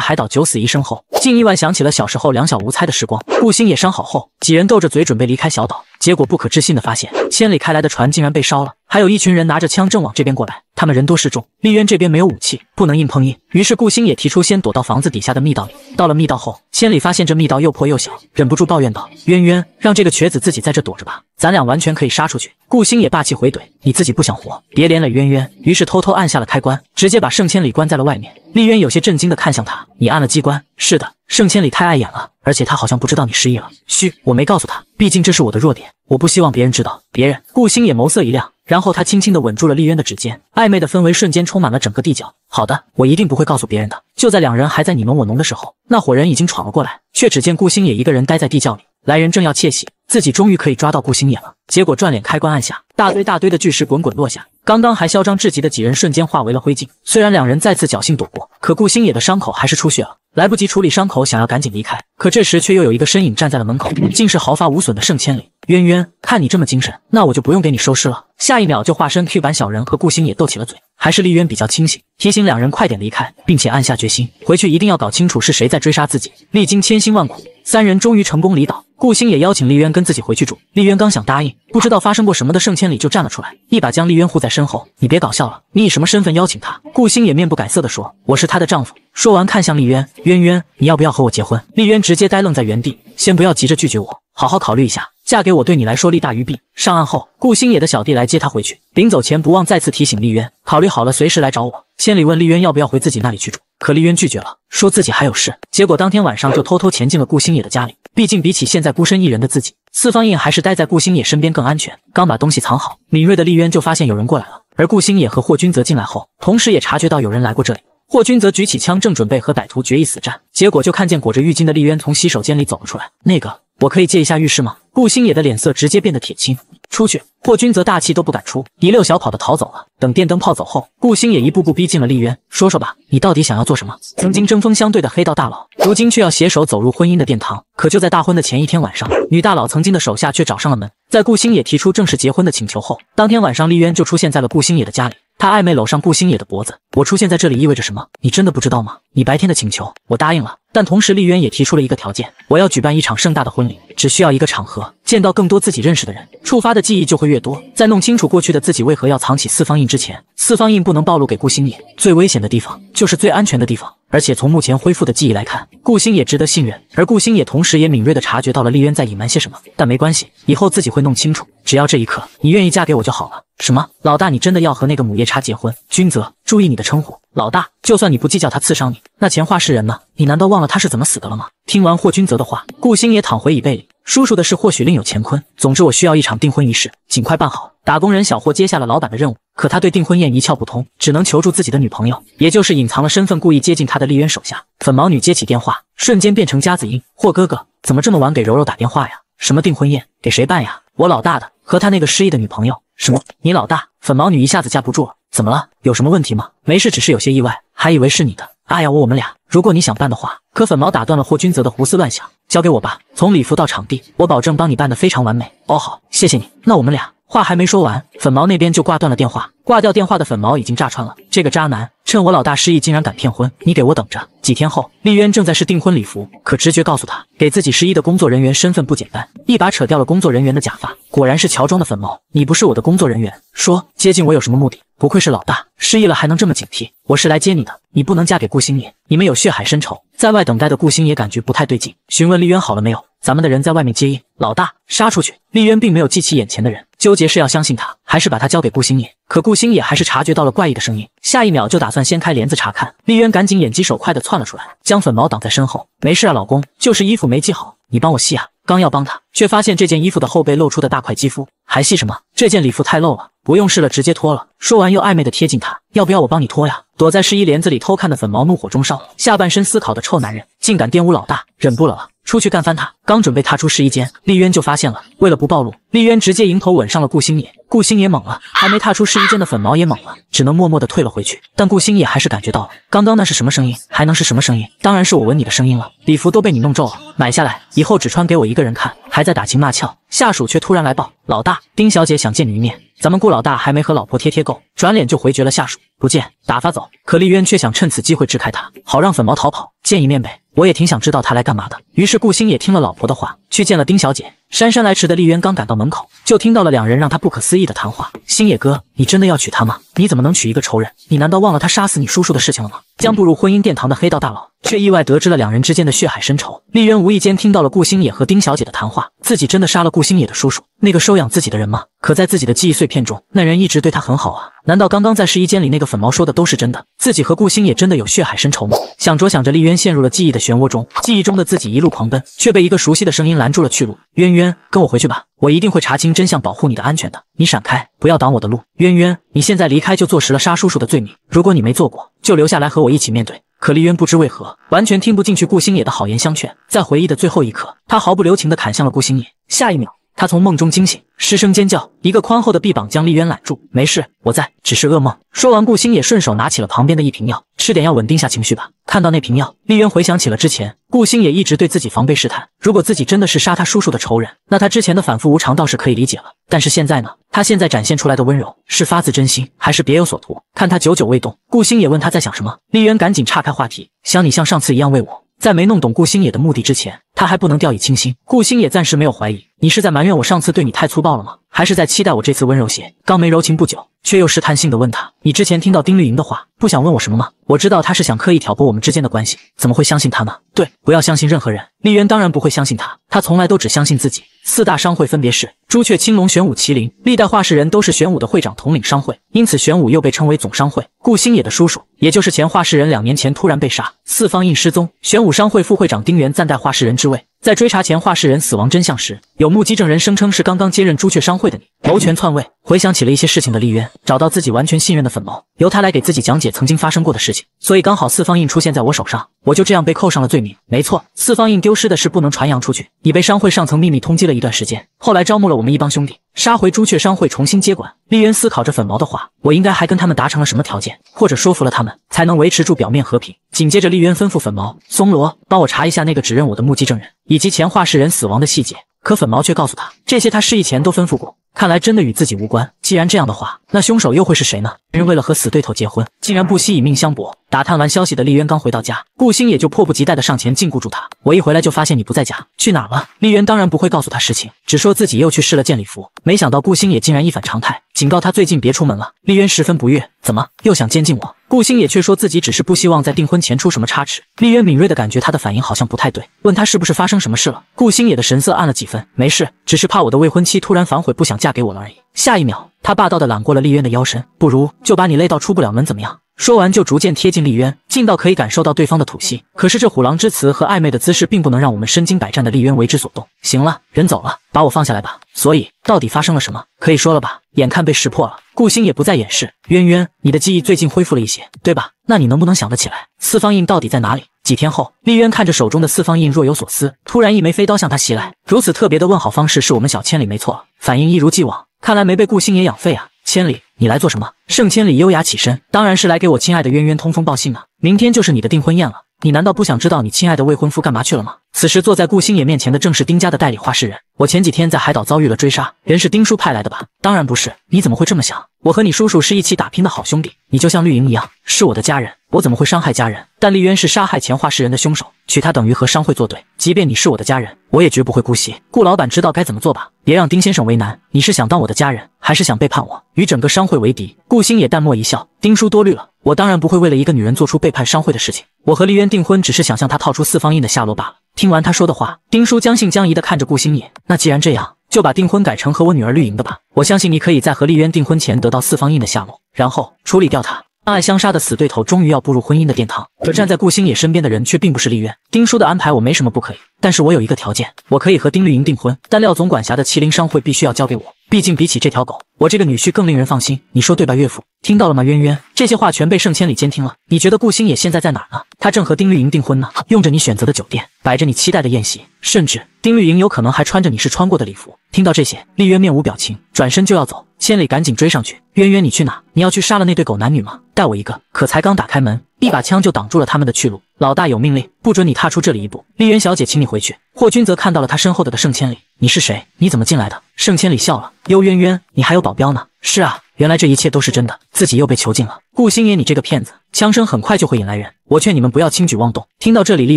海岛九死一生后，竟意外想起了小时候两小无猜的时光。顾星也伤好后，几人斗着嘴准备离开小岛，结果不可置信的发现，千里开来的船竟然被烧了。还有一群人拿着枪正往这边过来，他们人多势众，丽渊这边没有武器，不能硬碰硬。于是顾星也提出先躲到房子底下的密道里。到了密道后，千里发现这密道又破又小，忍不住抱怨道：“渊渊，让这个瘸子自己在这躲着吧，咱俩完全可以杀出去。”顾星也霸气回怼：“你自己不想活，别连累渊渊。”于是偷偷按下了开关，直接把盛千里关在了外面。丽渊有些震惊的看向他：“你按了机关？”“是的。”盛千里太碍眼了，而且他好像不知道你失忆了。嘘，我没告诉他，毕竟这是我的弱点，我不希望别人知道。别人？顾星也眸色一亮。然后他轻轻地吻住了丽渊的指尖，暧昧的氛围瞬间充满了整个地窖。好的，我一定不会告诉别人的。就在两人还在你侬我侬的时候，那伙人已经闯了过来，却只见顾星野一个人待在地窖里。来人正要窃喜，自己终于可以抓到顾星野了，结果转脸开关按下，大堆大堆的巨石滚滚落下，刚刚还嚣张至极的几人瞬间化为了灰烬。虽然两人再次侥幸躲过，可顾星野的伤口还是出血了，来不及处理伤口，想要赶紧离开。可这时却又有一个身影站在了门口，竟是毫发无损的盛千里。渊渊，看你这么精神，那我就不用给你收尸了。下一秒就化身 Q 版小人和顾星也斗起了嘴，还是丽渊比较清醒，提醒两人快点离开，并且暗下决心，回去一定要搞清楚是谁在追杀自己。历经千辛万苦，三人终于成功离岛。顾星也邀请丽渊跟自己回去住。丽渊刚想答应，不知道发生过什么的盛千里就站了出来，一把将丽渊护在身后。你别搞笑了，你以什么身份邀请他？顾星也面不改色地说：“我是他的丈夫。”说完看向丽渊，渊渊，你要不要和我结婚？丽渊直。直接呆愣在原地，先不要急着拒绝我，好好考虑一下，嫁给我对你来说利大于弊。上岸后，顾星野的小弟来接他回去，临走前不忘再次提醒丽渊，考虑好了随时来找我。千里问丽渊要不要回自己那里去住，可丽渊拒绝了，说自己还有事。结果当天晚上就偷偷潜进了顾星野的家里，毕竟比起现在孤身一人的自己，四方印还是待在顾星野身边更安全。刚把东西藏好，敏锐的丽渊就发现有人过来了，而顾星野和霍君泽进来后，同时也察觉到有人来过这里。霍军则举起枪，正准备和歹徒决一死战，结果就看见裹着浴巾的丽渊从洗手间里走了出来。那个，我可以借一下浴室吗？顾星野的脸色直接变得铁青。出去！霍军则大气都不敢出，一溜小跑的逃走了。等电灯泡走后，顾星野一步步逼近了丽渊，说说吧，你到底想要做什么？曾经针锋相对的黑道大佬，如今却要携手走入婚姻的殿堂。可就在大婚的前一天晚上，女大佬曾经的手下却找上了门。在顾星野提出正式结婚的请求后，当天晚上，丽渊就出现在了顾星野的家里。他暧昧搂上顾星野的脖子，我出现在这里意味着什么？你真的不知道吗？你白天的请求我答应了，但同时丽渊也提出了一个条件，我要举办一场盛大的婚礼，只需要一个场合，见到更多自己认识的人，触发的记忆就会越多。在弄清楚过去的自己为何要藏起四方印之前，四方印不能暴露给顾星野。最危险的地方就是最安全的地方，而且从目前恢复的记忆来看，顾星野值得信任。而顾星野同时也敏锐的察觉到了丽渊在隐瞒些什么，但没关系，以后自己会弄清楚。只要这一刻你愿意嫁给我就好了。什么，老大，你真的要和那个母夜叉结婚？君泽，注意你的称呼，老大。就算你不计较他刺伤你，那钱画是人呢？你难道忘了他是怎么死的了吗？听完霍君泽的话，顾星也躺回椅背里。叔叔的事或许另有乾坤，总之我需要一场订婚仪式，尽快办好。打工人小霍接下了老板的任务，可他对订婚宴一窍不通，只能求助自己的女朋友，也就是隐藏了身份故意接近他的丽渊手下粉毛女。接起电话，瞬间变成夹子音。霍哥哥，怎么这么晚给柔柔打电话呀？什么订婚宴，给谁办呀？我老大的，和他那个失忆的女朋友。什么？你老大粉毛女一下子架不住了，怎么了？有什么问题吗？没事，只是有些意外，还以为是你的。哎呀，我我们俩，如果你想办的话，可粉毛打断了霍君泽的胡思乱想，交给我吧。从礼服到场地，我保证帮你办得非常完美。哦，好，谢谢你。那我们俩。话还没说完，粉毛那边就挂断了电话。挂掉电话的粉毛已经炸穿了，这个渣男趁我老大失忆，竟然敢骗婚！你给我等着！几天后，丽渊正在试订婚礼服，可直觉告诉他，给自己失忆的工作人员身份不简单，一把扯掉了工作人员的假发，果然是乔装的粉毛。你不是我的工作人员，说接近我有什么目的？不愧是老大，失忆了还能这么警惕。我是来接你的，你不能嫁给顾星野，你们有血海深仇。在外等待的顾星野感觉不太对劲，询问丽渊好了没有。咱们的人在外面接应，老大杀出去。丽渊并没有记起眼前的人，纠结是要相信他，还是把他交给顾星野。可顾星野还是察觉到了怪异的声音，下一秒就打算掀开帘子查看。丽渊赶紧眼疾手快地窜了出来，将粉毛挡在身后。没事啊，老公，就是衣服没系好，你帮我系啊。刚要帮他，却发现这件衣服的后背露出的大块肌肤，还系什么？这件礼服太露了，不用试了，直接脱了。说完又暧昧的贴近他，要不要我帮你脱呀？躲在试衣帘子里偷看的粉毛怒火中烧，下半身思考的臭男人竟敢玷污老大，忍不了了。出去干翻他！刚准备踏出试衣间，丽渊就发现了。为了不暴露，丽渊直接迎头吻上了顾星野。顾星野懵了，还没踏出试衣间的粉毛也懵了，只能默默地退了回去。但顾星野还是感觉到了，刚刚那是什么声音？还能是什么声音？当然是我吻你的声音了。礼服都被你弄皱了，买下来以后只穿给我一个人看，还在打情骂俏。下属却突然来报，老大丁小姐想见你一面。咱们顾老大还没和老婆贴贴够，转脸就回绝了下属，不见，打发走。可丽渊却想趁此机会支开他，好让粉毛逃跑。见一面呗，我也挺想知道他来干嘛的。于是顾星野听了老婆的话，去见了丁小姐。姗姗来迟的丽渊刚赶到门口，就听到了两人让他不可思议的谈话。星野哥，你真的要娶她吗？你怎么能娶一个仇人？你难道忘了他杀死你叔叔的事情了吗？将步入婚姻殿堂的黑道大佬，却意外得知了两人之间的血海深仇。丽渊无意间听到了顾星野和丁小姐的谈话，自己真的杀了顾。星野的叔叔，那个收养自己的人吗？可在自己的记忆碎片中，那人一直对他很好啊。难道刚刚在试衣间里那个粉毛说的都是真的？自己和顾星野真的有血海深仇吗？想着想着，丽渊陷入了记忆的漩涡中。记忆中的自己一路狂奔，却被一个熟悉的声音拦住了去路。渊渊，跟我回去吧，我一定会查清真相，保护你的安全的。你闪开，不要挡我的路。渊渊，你现在离开就坐实了杀叔叔的罪名。如果你没做过，就留下来和我一起面对。可丽渊不知为何，完全听不进去顾星野的好言相劝。在回忆的最后一刻，他毫不留情地砍向了顾星野。下一秒，他从梦中惊醒，失声尖叫。一个宽厚的臂膀将丽渊揽住，没事，我在，只是噩梦。说完，顾星也顺手拿起了旁边的一瓶药，吃点药稳定下情绪吧。看到那瓶药，丽渊回想起了之前，顾星也一直对自己防备试探。如果自己真的是杀他叔叔的仇人，那他之前的反复无常倒是可以理解了。但是现在呢？他现在展现出来的温柔是发自真心，还是别有所图？看他久久未动，顾星也问他在想什么。丽渊赶紧岔开话题，想你像上次一样为我。在没弄懂顾星野的目的之前。他还不能掉以轻心，顾星也暂时没有怀疑。你是在埋怨我上次对你太粗暴了吗？还是在期待我这次温柔些？刚没柔情不久，却又试探性的问他：“你之前听到丁绿莹的话，不想问我什么吗？”我知道他是想刻意挑拨我们之间的关系，怎么会相信他呢？对，不要相信任何人。丽渊当然不会相信他，他从来都只相信自己。四大商会分别是朱雀、青龙、玄武、麒麟，历代画事人都是玄武的会长统领商会，因此玄武又被称为总商会。顾星野的叔叔，也就是前画事人，两年前突然被杀，四方印失踪，玄武商会副会长丁原暂代画事人之位。在追查前画事人死亡真相时，有目击证人声称是刚刚接任朱雀商会的你谋权篡位。回想起了一些事情的厉渊，找到自己完全信任的粉毛，由他来给自己讲解曾经发生过的事情。所以刚好四方印出现在我手上，我就这样被扣上了罪名。没错，四方印丢失的事不能传扬出去。你被商会上层秘密通缉了一段时间，后来招募了我们一帮兄弟。杀回朱雀商会，重新接管。丽渊思考着粉毛的话，我应该还跟他们达成了什么条件，或者说服了他们，才能维持住表面和平。紧接着，丽渊吩咐粉毛、松罗，帮我查一下那个指认我的目击证人，以及前画室人死亡的细节。可粉毛却告诉他，这些他失忆前都吩咐过，看来真的与自己无关。既然这样的话，那凶手又会是谁呢？别人为了和死对头结婚，竟然不惜以命相搏。打探完消息的丽渊刚回到家，顾星也就迫不及待的上前禁锢住他。我一回来就发现你不在家，去哪了？丽渊当然不会告诉他实情，只说自己又去试了件礼服。没想到顾星也竟然一反常态，警告他最近别出门了。丽渊十分不悦，怎么又想监禁我？顾星野却说自己只是不希望在订婚前出什么差池。厉渊敏锐的感觉他的反应好像不太对，问他是不是发生什么事了。顾星野的神色暗了几分，没事，只是怕我的未婚妻突然反悔，不想嫁给我了而已。下一秒，他霸道的揽过了厉渊的腰身，不如就把你累到出不了门，怎么样？说完就逐渐贴近丽渊，近到可以感受到对方的吐息。可是这虎狼之词和暧昧的姿势，并不能让我们身经百战的丽渊为之所动。行了，人走了，把我放下来吧。所以到底发生了什么？可以说了吧？眼看被识破了，顾星也不再掩饰。渊渊，你的记忆最近恢复了一些，对吧？那你能不能想得起来，四方印到底在哪里？几天后，丽渊看着手中的四方印，若有所思。突然，一枚飞刀向他袭来。如此特别的问好方式，是我们小千里没错。反应一如既往，看来没被顾星也养废啊。千里，你来做什么？盛千里优雅起身，当然是来给我亲爱的渊渊通风报信啊！明天就是你的订婚宴了，你难道不想知道你亲爱的未婚夫干嘛去了吗？此时坐在顾星野面前的正是丁家的代理画事人。我前几天在海岛遭遇了追杀，人是丁叔派来的吧？当然不是，你怎么会这么想？我和你叔叔是一起打拼的好兄弟，你就像绿莹一样，是我的家人。我怎么会伤害家人？但丽渊是杀害钱化世人的凶手，娶她等于和商会作对。即便你是我的家人，我也绝不会姑息。顾老板知道该怎么做吧？别让丁先生为难。你是想当我的家人，还是想背叛我，与整个商会为敌？顾星野淡漠一笑：“丁叔多虑了，我当然不会为了一个女人做出背叛商会的事情。我和丽渊订婚，只是想向她套出四方印的下落罢了。”听完他说的话，丁叔将信将疑地看着顾星野：“那既然这样，就把订婚改成和我女儿绿莹的吧。我相信你可以在和丽渊订婚前得到四方印的下落，然后处理掉他。暗爱相杀的死对头终于要步入婚姻的殿堂，可站在顾星野身边的人却并不是丽渊。丁叔的安排我没什么不可以，但是我有一个条件，我可以和丁绿莹订婚，但廖总管辖的麒麟商会必须要交给我。毕竟比起这条狗，我这个女婿更令人放心。你说对吧，岳父？听到了吗，渊渊？这些话全被盛千里监听了。你觉得顾星野现在在哪呢？他正和丁绿莹订婚呢，用着你选择的酒店，摆着你期待的宴席，甚至丁绿莹有可能还穿着你是穿过的礼服。听到这些，丽渊面无表情，转身就要走。千里赶紧追上去，渊渊，你去哪？你要去杀了那对狗男女吗？带我一个！可才刚打开门，一把枪就挡住了他们的去路。老大有命令，不准你踏出这里一步。丽渊小姐，请你回去。霍君泽看到了他身后的的盛千里，你是谁？你怎么进来的？盛千里笑了。幽渊渊，你还有保镖呢。是啊，原来这一切都是真的，自己又被囚禁了。顾星野，你这个骗子！枪声很快就会引来人，我劝你们不要轻举妄动。听到这里，丽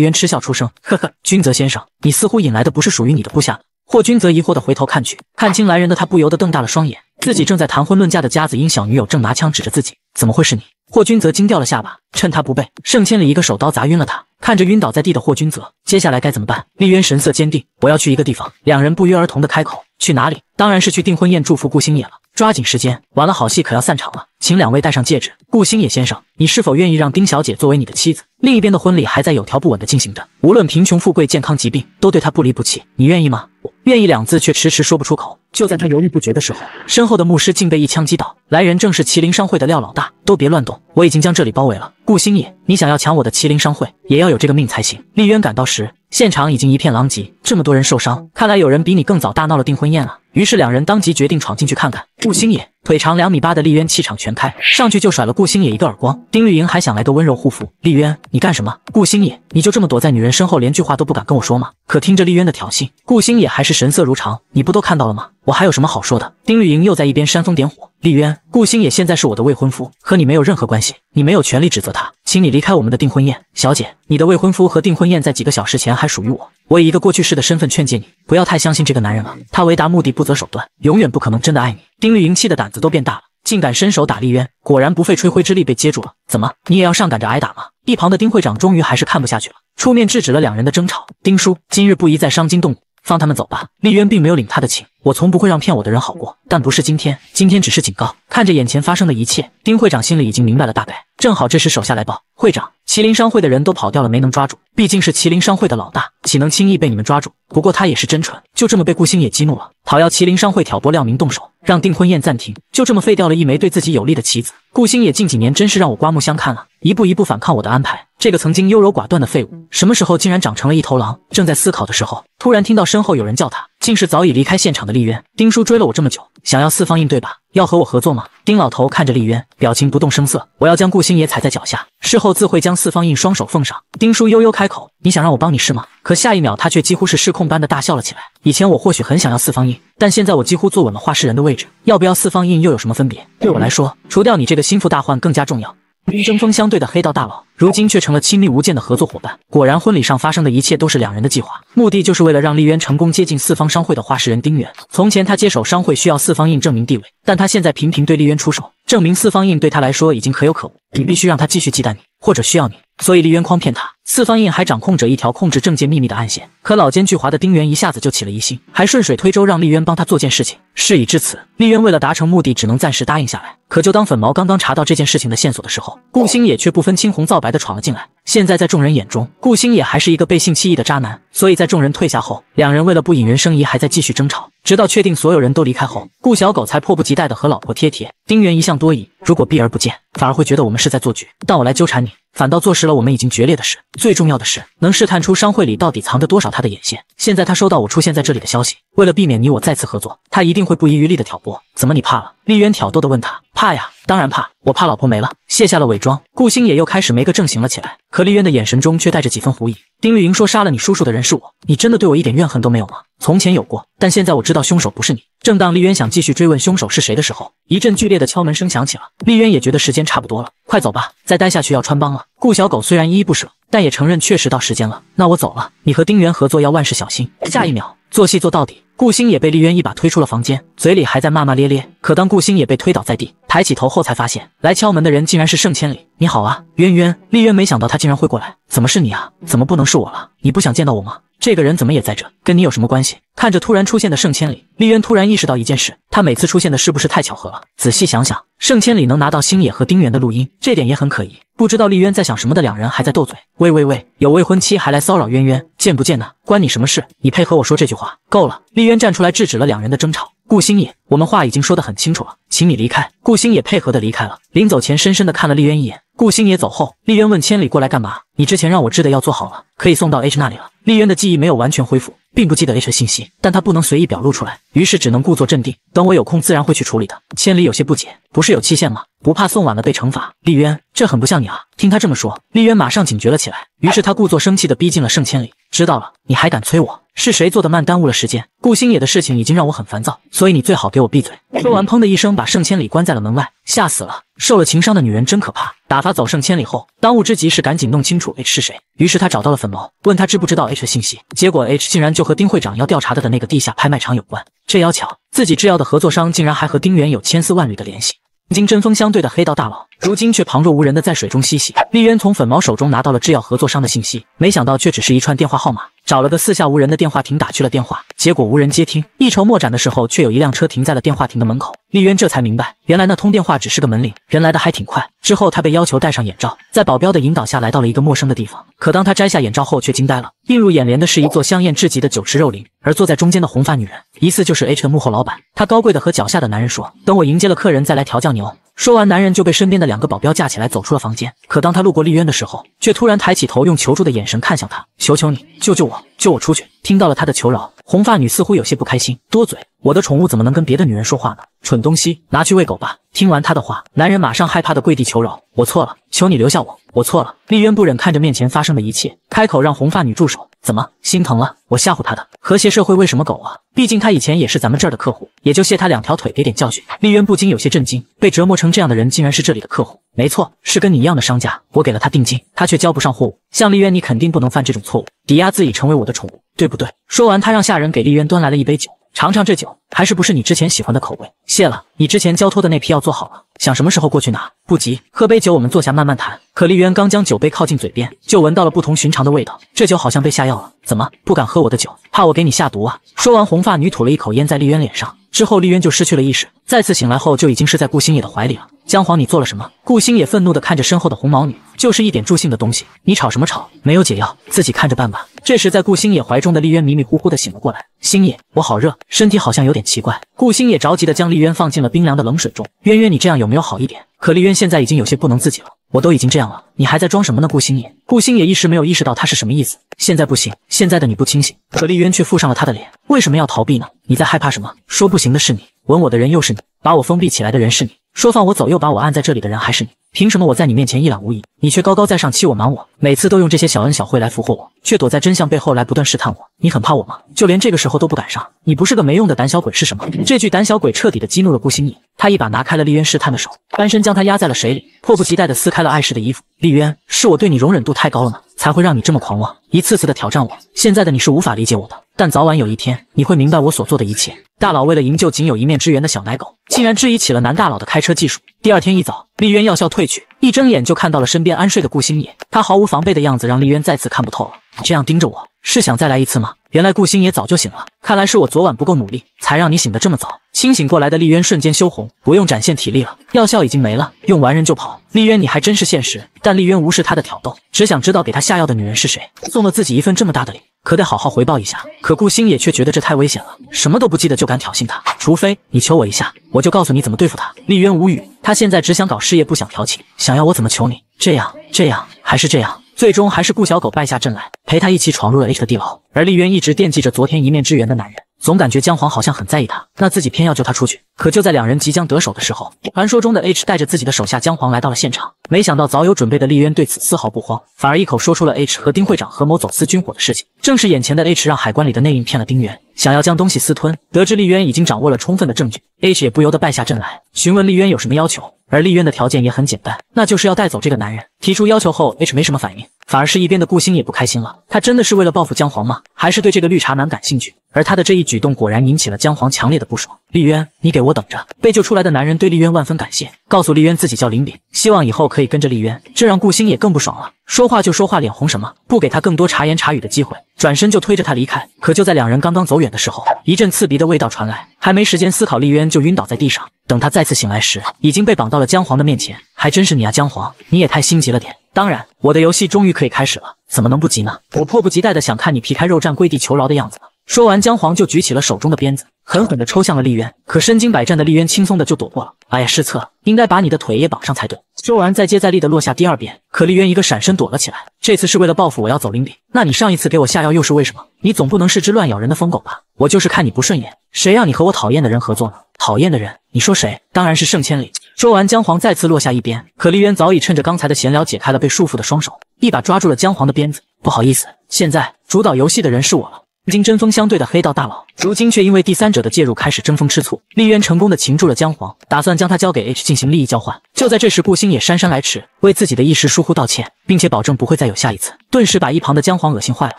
渊嗤笑出声，呵呵，君泽先生，你似乎引来的不是属于你的部下。霍君泽疑惑的回头看去，看清来人的他不由得瞪大了双眼。自己正在谈婚论嫁的家子，因小女友正拿枪指着自己，怎么会是你？霍君泽惊掉了下巴，趁他不备，盛千里一个手刀砸晕了他。看着晕倒在地的霍君泽，接下来该怎么办？厉渊神色坚定，我要去一个地方。两人不约而同的开口，去哪里？当然是去订婚宴祝福顾星野了。抓紧时间，完了，好戏可要散场了，请两位戴上戒指。顾星野先生，你是否愿意让丁小姐作为你的妻子？另一边的婚礼还在有条不紊的进行着，无论贫穷富贵、健康疾病，都对她不离不弃，你愿意吗？愿意两字却迟迟说不出口。就在他犹豫不决的时候，身后的牧师竟被一枪击倒。来人正是麒麟商会的廖老大。都别乱动，我已经将这里包围了。顾星野，你想要抢我的麒麟商会，也要有这个命才行。丽渊赶到时，现场已经一片狼藉，这么多人受伤，看来有人比你更早大闹了订婚宴啊。于是两人当即决定闯进去看看。顾星野，腿长两米八的丽渊气场全开，上去就甩了顾星野一个耳光。丁绿莹还想来个温柔护肤，丽渊，你干什么？顾星野，你就这么躲在女人身后，连句话都不敢跟我说吗？可听着丽渊的挑衅，顾星野。还是神色如常，你不都看到了吗？我还有什么好说的？丁绿莹又在一边煽风点火。丽渊，顾星野现在是我的未婚夫，和你没有任何关系，你没有权利指责他，请你离开我们的订婚宴。小姐，你的未婚夫和订婚宴在几个小时前还属于我，我以一个过去式的身份劝诫你，不要太相信这个男人了，他为达目的不择手段，永远不可能真的爱你。丁绿莹气得胆子都变大了，竟敢伸手打丽渊，果然不费吹灰之力被接住了。怎么，你也要上赶着挨打吗？一旁的丁会长终于还是看不下去了，出面制止了两人的争吵。丁叔，今日不宜再伤筋动骨。放他们走吧，丽渊并没有领他的情。我从不会让骗我的人好过，但不是今天，今天只是警告。看着眼前发生的一切，丁会长心里已经明白了大概。正好这时手下来报，会长，麒麟商会的人都跑掉了，没能抓住。毕竟是麒麟商会的老大，岂能轻易被你们抓住？不过他也是真蠢，就这么被顾星野激怒了，讨要麒麟商会挑拨廖明动手，让订婚宴暂停。就这么废掉了一枚对自己有利的棋子。顾星野近几年真是让我刮目相看了，一步一步反抗我的安排。这个曾经优柔寡断的废物，什么时候竟然长成了一头狼？正在思考的时候，突然听到身后有人叫他，竟是早已离开现场的丽渊。丁叔追了我这么久，想要四方印对吧？要和我合作吗？丁老头看着丽渊，表情不动声色。我要将顾星野踩在脚下，事后自会将四方印双手奉上。丁叔悠悠开口：“你想让我帮你是吗？”可下一秒，他却几乎是失控般的大笑了起来。以前我或许很想要四方印，但现在我几乎坐稳了画事人的位置，要不要四方印又有什么分别？对我来说，除掉你这个心腹大患更加重要。针锋相对的黑道大佬。如今却成了亲密无间的合作伙伴。果然，婚礼上发生的一切都是两人的计划，目的就是为了让丽渊成功接近四方商会的画石人丁元。从前他接手商会需要四方印证明地位，但他现在频频对丽渊出手，证明四方印对他来说已经可有可无。你必须让他继续忌惮你，或者需要你。所以丽渊诓骗他，四方印还掌控着一条控制政界秘密的暗线。可老奸巨猾的丁元一下子就起了疑心，还顺水推舟让丽渊帮他做件事情。事已至此，丽渊为了达成目的，只能暂时答应下来。可就当粉毛刚刚查到这件事情的线索的时候，顾星野却不分青红皂白。的闯了进来。现在在众人眼中，顾星野还是一个背信弃义的渣男。所以，在众人退下后，两人为了不引人生疑，还在继续争吵，直到确定所有人都离开后，顾小狗才迫不及待的和老婆贴贴。丁元一向多疑，如果避而不见，反而会觉得我们是在做局。但我来纠缠你。反倒坐实了我们已经决裂的事。最重要的是，能试探出商会里到底藏着多少他的眼线。现在他收到我出现在这里的消息，为了避免你我再次合作，他一定会不遗余力的挑拨。怎么，你怕了？丽渊挑逗的问他，怕呀，当然怕，我怕老婆没了，卸下了伪装，顾星野又开始没个正形了起来。可丽渊的眼神中却带着几分狐疑。丁玉莹说杀了你叔叔的人是我，你真的对我一点怨恨都没有吗？从前有过，但现在我知道凶手不是你。正当丽渊想继续追问凶手是谁的时候，一阵剧烈的敲门声响起。了，丽渊也觉得时间差不多了，快走吧，再待下去要穿帮了。顾小狗虽然依依不舍，但也承认确实到时间了。那我走了，你和丁元合作要万事小心。下一秒，做戏做到底。顾星也被丽渊一把推出了房间，嘴里还在骂骂咧咧。可当顾星也被推倒在地，抬起头后才发现，来敲门的人竟然是盛千里。你好啊，渊渊。丽渊没想到他竟然会过来，怎么是你啊？怎么不能是我了？你不想见到我吗？这个人怎么也在这？跟你有什么关系？看着突然出现的盛千里，丽渊突然意识到一件事：他每次出现的是不是太巧合了？仔细想想，盛千里能拿到星野和丁原的录音，这点也很可疑。不知道丽渊在想什么的两人还在斗嘴。喂喂喂，有未婚妻还来骚扰渊渊，见不见呢？关你什么事？你配合我说这句话？够了！丽渊站出来制止了两人的争吵。顾星野，我们话已经说得很清楚了，请你离开。顾星野配合的离开了，临走前深深的看了丽渊一眼。顾星野走后，丽渊问千里过来干嘛？你之前让我治的药做好了，可以送到 H 那里了。丽渊的记忆没有完全恢复。并不记得 H 的信息，但他不能随意表露出来，于是只能故作镇定。等我有空，自然会去处理的。千里有些不解，不是有期限吗？不怕送晚了被惩罚？丽渊，这很不像你啊！听他这么说，丽渊马上警觉了起来，于是他故作生气地逼近了盛千里。知道了，你还敢催我？是谁做的慢，耽误了时间？顾星野的事情已经让我很烦躁，所以你最好给我闭嘴。说完，砰的一声，把盛千里关在了门外，吓死了。受了情伤的女人真可怕。打发走盛千里后，当务之急是赶紧弄清楚 H 是谁。于是他找到了粉毛，问他知不知道 H 的信息。结果 H 竟然就和丁会长要调查的的那个地下拍卖场有关。这要巧，自己制药的合作商竟然还和丁原有千丝万缕的联系。曾经针锋相对的黑道大佬，如今却旁若无人的在水中嬉戏。丽渊从粉毛手中拿到了制药合作商的信息，没想到却只是一串电话号码。找了个四下无人的电话亭打去了电话。结果无人接听，一筹莫展的时候，却有一辆车停在了电话亭的门口。丽渊这才明白，原来那通电话只是个门铃。人来的还挺快。之后，他被要求戴上眼罩，在保镖的引导下来到了一个陌生的地方。可当他摘下眼罩后，却惊呆了。映入眼帘的是一座香艳至极的酒池肉林，而坐在中间的红发女人，疑似就是 H 的幕后老板。她高贵的和脚下的男人说：“等我迎接了客人，再来调教牛。”说完，男人就被身边的两个保镖架起来走出了房间。可当他路过丽渊的时候，却突然抬起头，用求助的眼神看向他：“求求你，救救我，救我出去！”听到了他的求饶。红发女似乎有些不开心，多嘴，我的宠物怎么能跟别的女人说话呢？蠢东西，拿去喂狗吧。听完他的话，男人马上害怕的跪地求饶：“我错了，求你留下我，我错了。”丽渊不忍看着面前发生的一切，开口让红发女住手：“怎么心疼了？我吓唬他的。和谐社会为什么狗啊？毕竟他以前也是咱们这儿的客户，也就谢他两条腿给点教训。”丽渊不禁有些震惊，被折磨成这样的人竟然是这里的客户，没错，是跟你一样的商家。我给了他定金，他却交不上货物。向丽渊，你肯定不能犯这种错误，抵押自己成为我的宠物，对不对？说完，他让下人给丽渊端来了一杯酒。尝尝这酒，还是不是你之前喜欢的口味？谢了，你之前交托的那批药做好了，想什么时候过去拿？不急，喝杯酒，我们坐下慢慢谈。可丽渊刚将酒杯靠近嘴边，就闻到了不同寻常的味道，这酒好像被下药了。怎么不敢喝我的酒？怕我给你下毒啊？说完，红发女吐了一口烟在丽渊脸上。之后，丽渊就失去了意识。再次醒来后，就已经是在顾星野的怀里了。姜黄，你做了什么？顾星野愤怒地看着身后的红毛女，就是一点助兴的东西。你吵什么吵？没有解药，自己看着办吧。这时，在顾星野怀中的丽渊迷迷糊糊地醒了过来。星野，我好热，身体好像有点奇怪。顾星野着急地将丽渊放进了冰凉的冷水中。渊渊，你这样有没有好一点？可丽渊现在已经有些不能自己了。我都已经这样了，你还在装什么呢？顾星野，顾星野一时没有意识到他是什么意思。现在不行，现在的你不清醒。可丽渊却附上了他的脸，为什么要逃避呢？你在害怕什么？说不行的是你，吻我的人又是你，把我封闭起来的人是你，说放我走又把我按在这里的人还是你。凭什么我在你面前一览无遗，你却高高在上，欺我瞒我，每次都用这些小恩小惠来俘获我，却躲在真相背后来不断试探我。你很怕我吗？就连这个时候都不敢上，你不是个没用的胆小鬼是什么？这句胆小鬼彻底的激怒了顾星野，他一把拿开了厉渊试探的手，翻身将他压在了水里，迫不及待的撕开了碍事的衣服。厉渊，是我对你容忍度太高了吗？才会让你这么狂妄，一次次的挑战我。现在的你是无法理解我的，但早晚有一天你会明白我所做的一切。大佬为了营救仅有一面之缘的小奶狗，竟然质疑起了男大佬的开车技术。第二天一早。丽渊药效退去，一睁眼就看到了身边安睡的顾星野。他毫无防备的样子，让丽渊再次看不透了。你这样盯着我，是想再来一次吗？原来顾星也早就醒了，看来是我昨晚不够努力，才让你醒得这么早。清醒过来的丽渊瞬间羞红，不用展现体力了，药效已经没了，用完人就跑。丽渊，你还真是现实。但丽渊无视他的挑逗，只想知道给他下药的女人是谁，送了自己一份这么大的礼，可得好好回报一下。可顾星也却觉得这太危险了，什么都不记得就敢挑衅他，除非你求我一下，我就告诉你怎么对付他。丽渊无语，他现在只想搞事业，不想调情，想要我怎么求你？这样，这样，还是这样。最终还是顾小狗败下阵来，陪他一起闯入了 H 的地牢。而丽渊一直惦记着昨天一面之缘的男人。总感觉姜黄好像很在意他，那自己偏要救他出去。可就在两人即将得手的时候，传说中的 H 带着自己的手下姜黄来到了现场。没想到早有准备的丽渊对此丝毫不慌，反而一口说出了 H 和丁会长合谋走私军火的事情。正是眼前的 H 让海关里的内应骗了丁元，想要将东西私吞。得知丽渊已经掌握了充分的证据，H 也不由得败下阵来，询问丽渊有什么要求。而丽渊的条件也很简单，那就是要带走这个男人。提出要求后，H 没什么反应。反而是一边的顾星也不开心了，他真的是为了报复姜黄吗？还是对这个绿茶男感兴趣？而他的这一举动果然引起了姜黄强烈的不爽。丽渊，你给我等着！被救出来的男人对丽渊万分感谢，告诉丽渊自己叫林炳，希望以后可以跟着丽渊。这让顾星也更不爽了，说话就说话，脸红什么？不给他更多茶言茶语的机会，转身就推着他离开。可就在两人刚刚走远的时候，一阵刺鼻的味道传来，还没时间思考，丽渊就晕倒在地上。等他再次醒来时，已经被绑到了姜黄的面前。还真是你啊，姜黄，你也太心急了点。当然，我的游戏终于可以开始了，怎么能不急呢？我迫不及待的想看你皮开肉绽、跪地求饶的样子。说完，姜黄就举起了手中的鞭子，狠狠地抽向了厉渊。可身经百战的厉渊轻松的就躲过了。哎呀，失策，应该把你的腿也绑上才对。说完，再接再厉的落下第二鞭。可厉渊一个闪身躲了起来。这次是为了报复我要走灵顶，那你上一次给我下药又是为什么？你总不能是只乱咬人的疯狗吧？我就是看你不顺眼，谁让你和我讨厌的人合作呢？讨厌的人，你说谁？当然是盛千里。说完，姜黄再次落下一边，可黎渊早已趁着刚才的闲聊解开了被束缚的双手，一把抓住了姜黄的鞭子。不好意思，现在主导游戏的人是我了，今针锋相对的黑道大佬。如今却因为第三者的介入开始争风吃醋，丽渊成功的擒住了姜黄，打算将他交给 H 进行利益交换。就在这时，顾星也姗姗来迟，为自己的一时疏忽道歉，并且保证不会再有下一次，顿时把一旁的姜黄恶心坏了。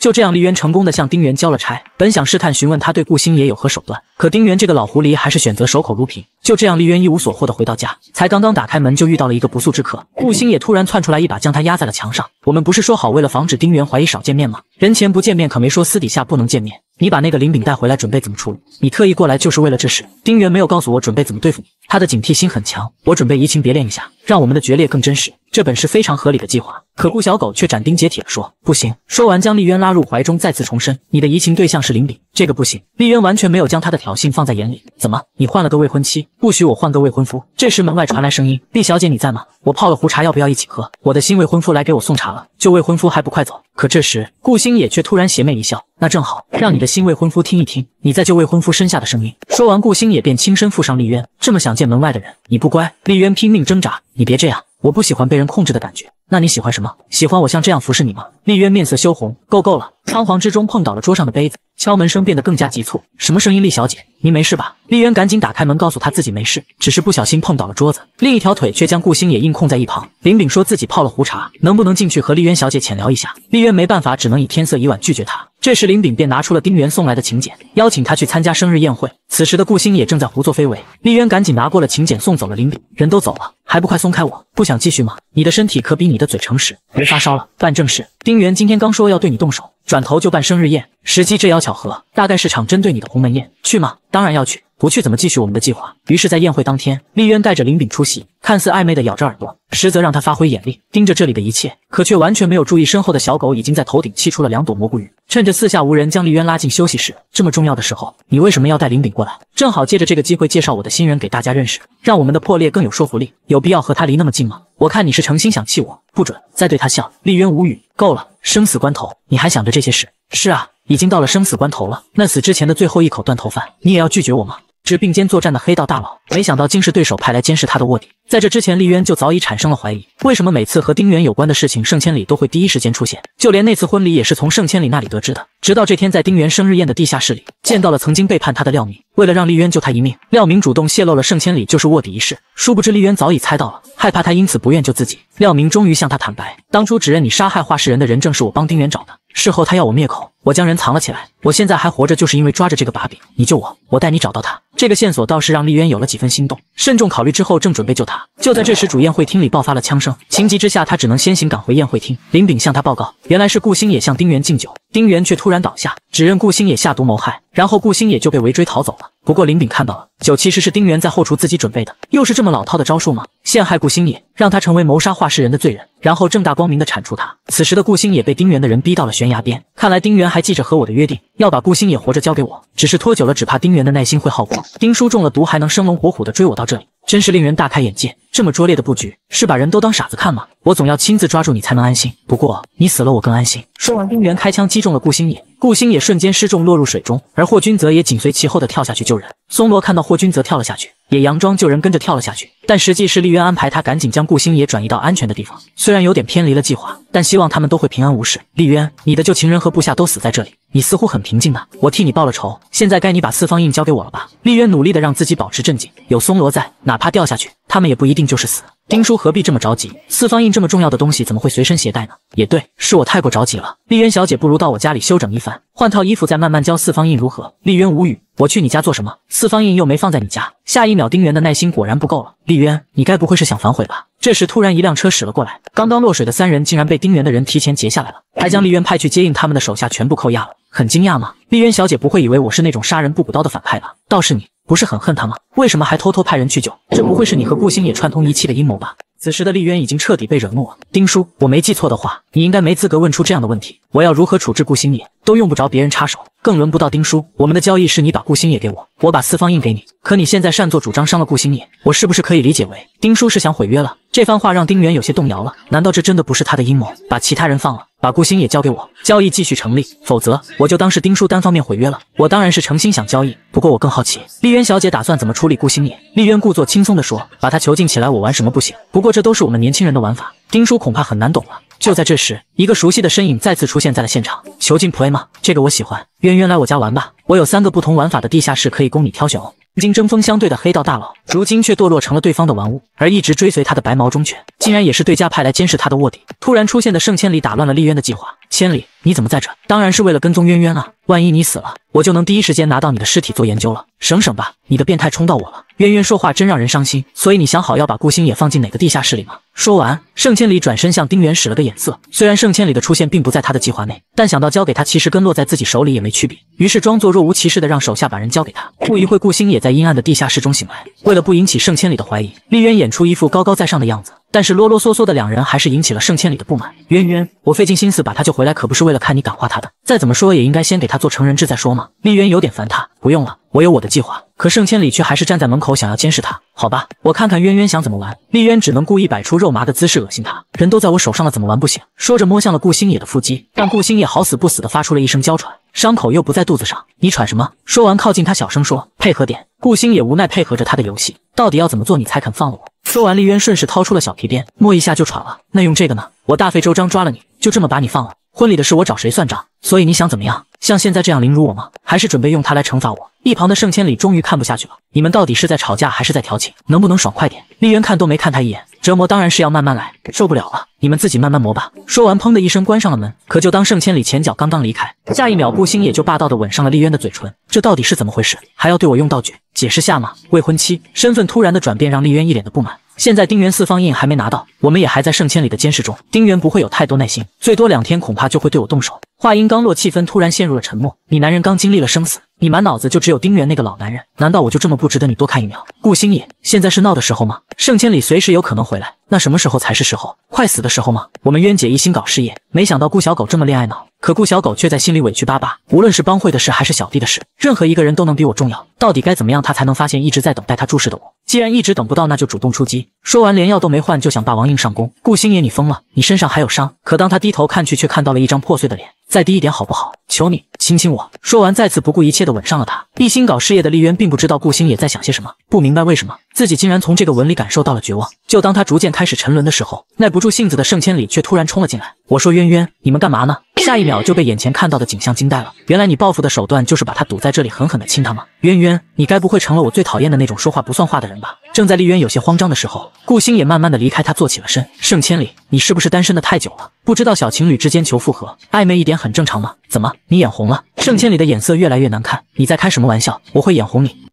就这样，丽渊成功的向丁元交了差，本想试探询问他对顾星也有何手段，可丁元这个老狐狸还是选择守口如瓶。就这样，丽渊一无所获的回到家，才刚刚打开门就遇到了一个不速之客，顾星也突然窜出来，一把将他压在了墙上。我们不是说好为了防止丁元怀疑少见面吗？人前不见面可没说私底下不能见面。你把那个林炳带回来，准备怎么处理？你特意过来就是为了这事。丁原没有告诉我准备怎么对付你，他的警惕心很强。我准备移情别恋一下，让我们的决裂更真实。这本是非常合理的计划，可顾小狗却斩钉截铁地说：“不行！”说完，将丽渊拉入怀中，再次重申：“你的移情对象是林炳，这个不行。”丽渊完全没有将他的挑衅放在眼里。怎么？你换了个未婚妻，不许我换个未婚夫？这时门外传来声音：“丽小姐，你在吗？我泡了壶茶，要不要一起喝？”我的新未婚夫来给我送茶了。旧未婚夫还不快走？可这时顾星野却突然邪魅一笑：“那正好，让你的新未婚夫听一听你在旧未婚夫身下的声音。”说完，顾星野便轻身附上丽渊。这么想见门外的人，你不乖？丽渊拼命挣扎：“你别这样！”我不喜欢被人控制的感觉。那你喜欢什么？喜欢我像这样服侍你吗？丽渊面色羞红，够够了！仓皇之中碰倒了桌上的杯子，敲门声变得更加急促。什么声音？丽小姐，您没事吧？丽渊赶紧打开门，告诉他自己没事，只是不小心碰倒了桌子。另一条腿却将顾星野硬控在一旁。林炳说自己泡了壶茶，能不能进去和丽渊小姐浅聊一下？丽渊没办法，只能以天色已晚拒绝他。这时林炳便拿出了丁元送来的请柬，邀请他去参加生日宴会。此时的顾星野正在胡作非为，丽渊赶紧拿过了请柬，送走了林炳。人都走了，还不快松开我？不想继续吗？你的身体可比你。的嘴诚实，别发烧了，办正事。丁原今天刚说要对你动手，转头就办生日宴，时机这要巧合，大概是场针对你的鸿门宴，去吗？当然要去。不去怎么继续我们的计划？于是，在宴会当天，丽渊带着林炳出席，看似暧昧地咬着耳朵，实则让他发挥眼力，盯着这里的一切。可却完全没有注意身后的小狗已经在头顶气出了两朵蘑菇云。趁着四下无人，将丽渊拉进休息室。这么重要的时候，你为什么要带林炳过来？正好借着这个机会介绍我的新人给大家认识，让我们的破裂更有说服力。有必要和他离那么近吗？我看你是诚心想气我，不准再对他笑。丽渊无语。够了，生死关头你还想着这些事？是啊，已经到了生死关头了，那死之前的最后一口断头饭，你也要拒绝我吗？只并肩作战的黑道大佬，没想到竟是对手派来监视他的卧底。在这之前，丽渊就早已产生了怀疑：为什么每次和丁原有关的事情，盛千里都会第一时间出现？就连那次婚礼，也是从盛千里那里得知的。直到这天，在丁原生日宴的地下室里，见到了曾经背叛他的廖明。为了让丽渊救他一命，廖明主动泄露了盛千里就是卧底一事。殊不知，丽渊早已猜到了，害怕他因此不愿救自己。廖明终于向他坦白：当初指认你杀害画室人的人，正是我帮丁原找的。事后，他要我灭口，我将人藏了起来。我现在还活着，就是因为抓着这个把柄。你救我，我带你找到他。这个线索倒是让丽渊有了几分心动，慎重考虑之后，正准备救他，就在这时，主宴会厅里爆发了枪声。情急之下，他只能先行赶回宴会厅。林炳向他报告，原来是顾星野向丁原敬酒，丁原却突然倒下，指认顾星野下毒谋害，然后顾星野就被围追逃走了。不过林炳看到了，酒其实是丁原在后厨自己准备的，又是这么老套的招数吗？陷害顾星野，让他成为谋杀画室人的罪人，然后正大光明的铲除他。此时的顾星野被丁原的人逼到了悬崖边，看来丁原还记着和我的约定，要把顾星野活着交给我，只是拖久了，只怕丁原的耐心会耗光。丁叔中了毒，还能生龙活虎的追我到这里，真是令人大开眼界。这么拙劣的布局，是把人都当傻子看吗？我总要亲自抓住你，才能安心。不过你死了，我更安心。说完，丁原开枪击中了顾星野，顾星野瞬间失重，落入水中，而霍君泽也紧随其后的跳下去救人。松萝看到霍君泽跳了下去。也佯装救人，跟着跳了下去，但实际是丽渊安排他赶紧将顾星野转移到安全的地方。虽然有点偏离了计划，但希望他们都会平安无事。丽渊，你的旧情人和部下都死在这里，你似乎很平静呢。我替你报了仇，现在该你把四方印交给我了吧？丽渊努力的让自己保持镇静，有松罗在，哪怕掉下去。他们也不一定就是死，丁叔何必这么着急？四方印这么重要的东西，怎么会随身携带呢？也对，是我太过着急了。丽渊小姐，不如到我家里休整一番，换套衣服，再慢慢教四方印如何。丽渊无语，我去你家做什么？四方印又没放在你家。下一秒，丁元的耐心果然不够了。丽渊，你该不会是想反悔吧？这时，突然一辆车驶了过来，刚刚落水的三人竟然被丁元的人提前截下来了，还将丽渊派去接应他们的手下全部扣押了。很惊讶吗？丽渊小姐不会以为我是那种杀人不补刀的反派吧？倒是你。不是很恨他吗？为什么还偷偷派人去救？这不会是你和顾星野串通一气的阴谋吧？此时的丽渊已经彻底被惹怒了。丁叔，我没记错的话，你应该没资格问出这样的问题。我要如何处置顾星野，都用不着别人插手。更轮不到丁叔，我们的交易是你把顾星野给我，我把四方印给你。可你现在擅作主张伤了顾星野，我是不是可以理解为丁叔是想毁约了？这番话让丁元有些动摇了。难道这真的不是他的阴谋？把其他人放了，把顾星野交给我，交易继续成立。否则，我就当是丁叔单方面毁约了。我当然是诚心想交易，不过我更好奇，丽渊小姐打算怎么处理顾星野？丽渊故作轻松地说：“把他囚禁起来，我玩什么不行？不过这都是我们年轻人的玩法，丁叔恐怕很难懂了。”就在这时，一个熟悉的身影再次出现在了现场。囚禁 play 吗？这个我喜欢。渊渊来我家玩吧，我有三个不同玩法的地下室可以供你挑选哦。曾经针锋相对的黑道大佬，如今却堕落成了对方的玩物，而一直追随他的白毛忠犬，竟然也是对家派来监视他的卧底。突然出现的盛千里打乱了厉渊的计划。千里，你怎么在这？当然是为了跟踪渊渊啊。万一你死了，我就能第一时间拿到你的尸体做研究了。省省吧，你的变态冲到我了。渊渊说话真让人伤心。所以你想好要把顾星野放进哪个地下室里吗？说完，盛千里转身向丁原使了个眼色。虽然盛千里的出现并不在他的计划内，但想到交给他其实跟落在自己手里也没区别，于是装作若无其事的让手下把人交给他。不一会，顾星野在阴暗的地下室中醒来。为了不引起盛千里的怀疑，丽渊演出一副高高在上的样子。但是啰啰嗦嗦的两人还是引起了盛千里的不满。渊渊，我费尽心思把他救回来，可不是为了看你感化他的。再怎么说，也应该先给他做成人质再说嘛。丽渊有点烦他，不用了，我有我的计划。可盛千里却还是站在门口想要监视他。好吧，我看看渊渊想怎么玩。丽渊只能故意摆出肉麻的姿势恶心他。人都在我手上了，怎么玩不行？说着摸向了顾星野的腹肌，但顾星野好死不死的发出了一声娇喘，伤口又不在肚子上。你喘什么？说完靠近他，小声说，配合点。顾星野无奈配合着他的游戏，到底要怎么做你才肯放了我？说完，丽渊顺势掏出了小皮鞭，摸一下就喘了。那用这个呢？我大费周章抓了你，就这么把你放了？婚礼的事我找谁算账？所以你想怎么样？像现在这样凌辱我吗？还是准备用他来惩罚我？一旁的盛千里终于看不下去了，你们到底是在吵架还是在调情？能不能爽快点？丽渊看都没看他一眼，折磨当然是要慢慢来，受不了了，你们自己慢慢磨吧。说完，砰的一声关上了门。可就当盛千里前脚刚刚离开，下一秒顾星也就霸道的吻上了丽渊的嘴唇。这到底是怎么回事？还要对我用道具？解释下吗？未婚妻身份突然的转变让丽渊一脸的不满。现在丁原四方印还没拿到，我们也还在盛千里的监视中。丁原不会有太多耐心，最多两天恐怕就会对我动手。话音刚落，气氛突然陷入了沉默。你男人刚经历了生死，你满脑子就只有丁原那个老男人，难道我就这么不值得你多看一秒？顾星野，现在是闹的时候吗？盛千里随时有可能回来，那什么时候才是时候？快死的时候吗？我们渊姐一心搞事业，没想到顾小狗这么恋爱脑。可顾小狗却在心里委屈巴巴，无论是帮会的事还是小弟的事，任何一个人都能比我重要。到底该怎么样他才能发现一直在等待他注视的我？既然一直等不到，那就主动出击。说完，连药都没换就想霸王硬上弓。顾星爷，你疯了？你身上还有伤。可当他低头看去，却看到了一张破碎的脸。再低一点好不好？求你亲亲我。说完，再次不顾一切的吻上了他。一心搞事业的丽渊并不知道顾星野在想些什么，不明白为什么自己竟然从这个吻里感受到了绝望。就当他逐渐开始沉沦的时候，耐不住性子的盛千里却突然冲了进来。我说渊渊，你们干嘛呢？下一秒就被眼前看到的景象惊呆了。原来你报复的手段就是把他堵在这里，狠狠地亲他吗？渊渊，你该不会成了我最讨厌的那种说话不算话的人吧？正在丽渊有些慌张的时候，顾星也慢慢地离开他，坐起了身。盛千里，你是不是单身的太久了？不知道小情侣之间求复合，暧昧一点很正常吗？怎么，你眼红了？盛千里的眼色越来越难看。你在开什么玩笑？我会眼红你？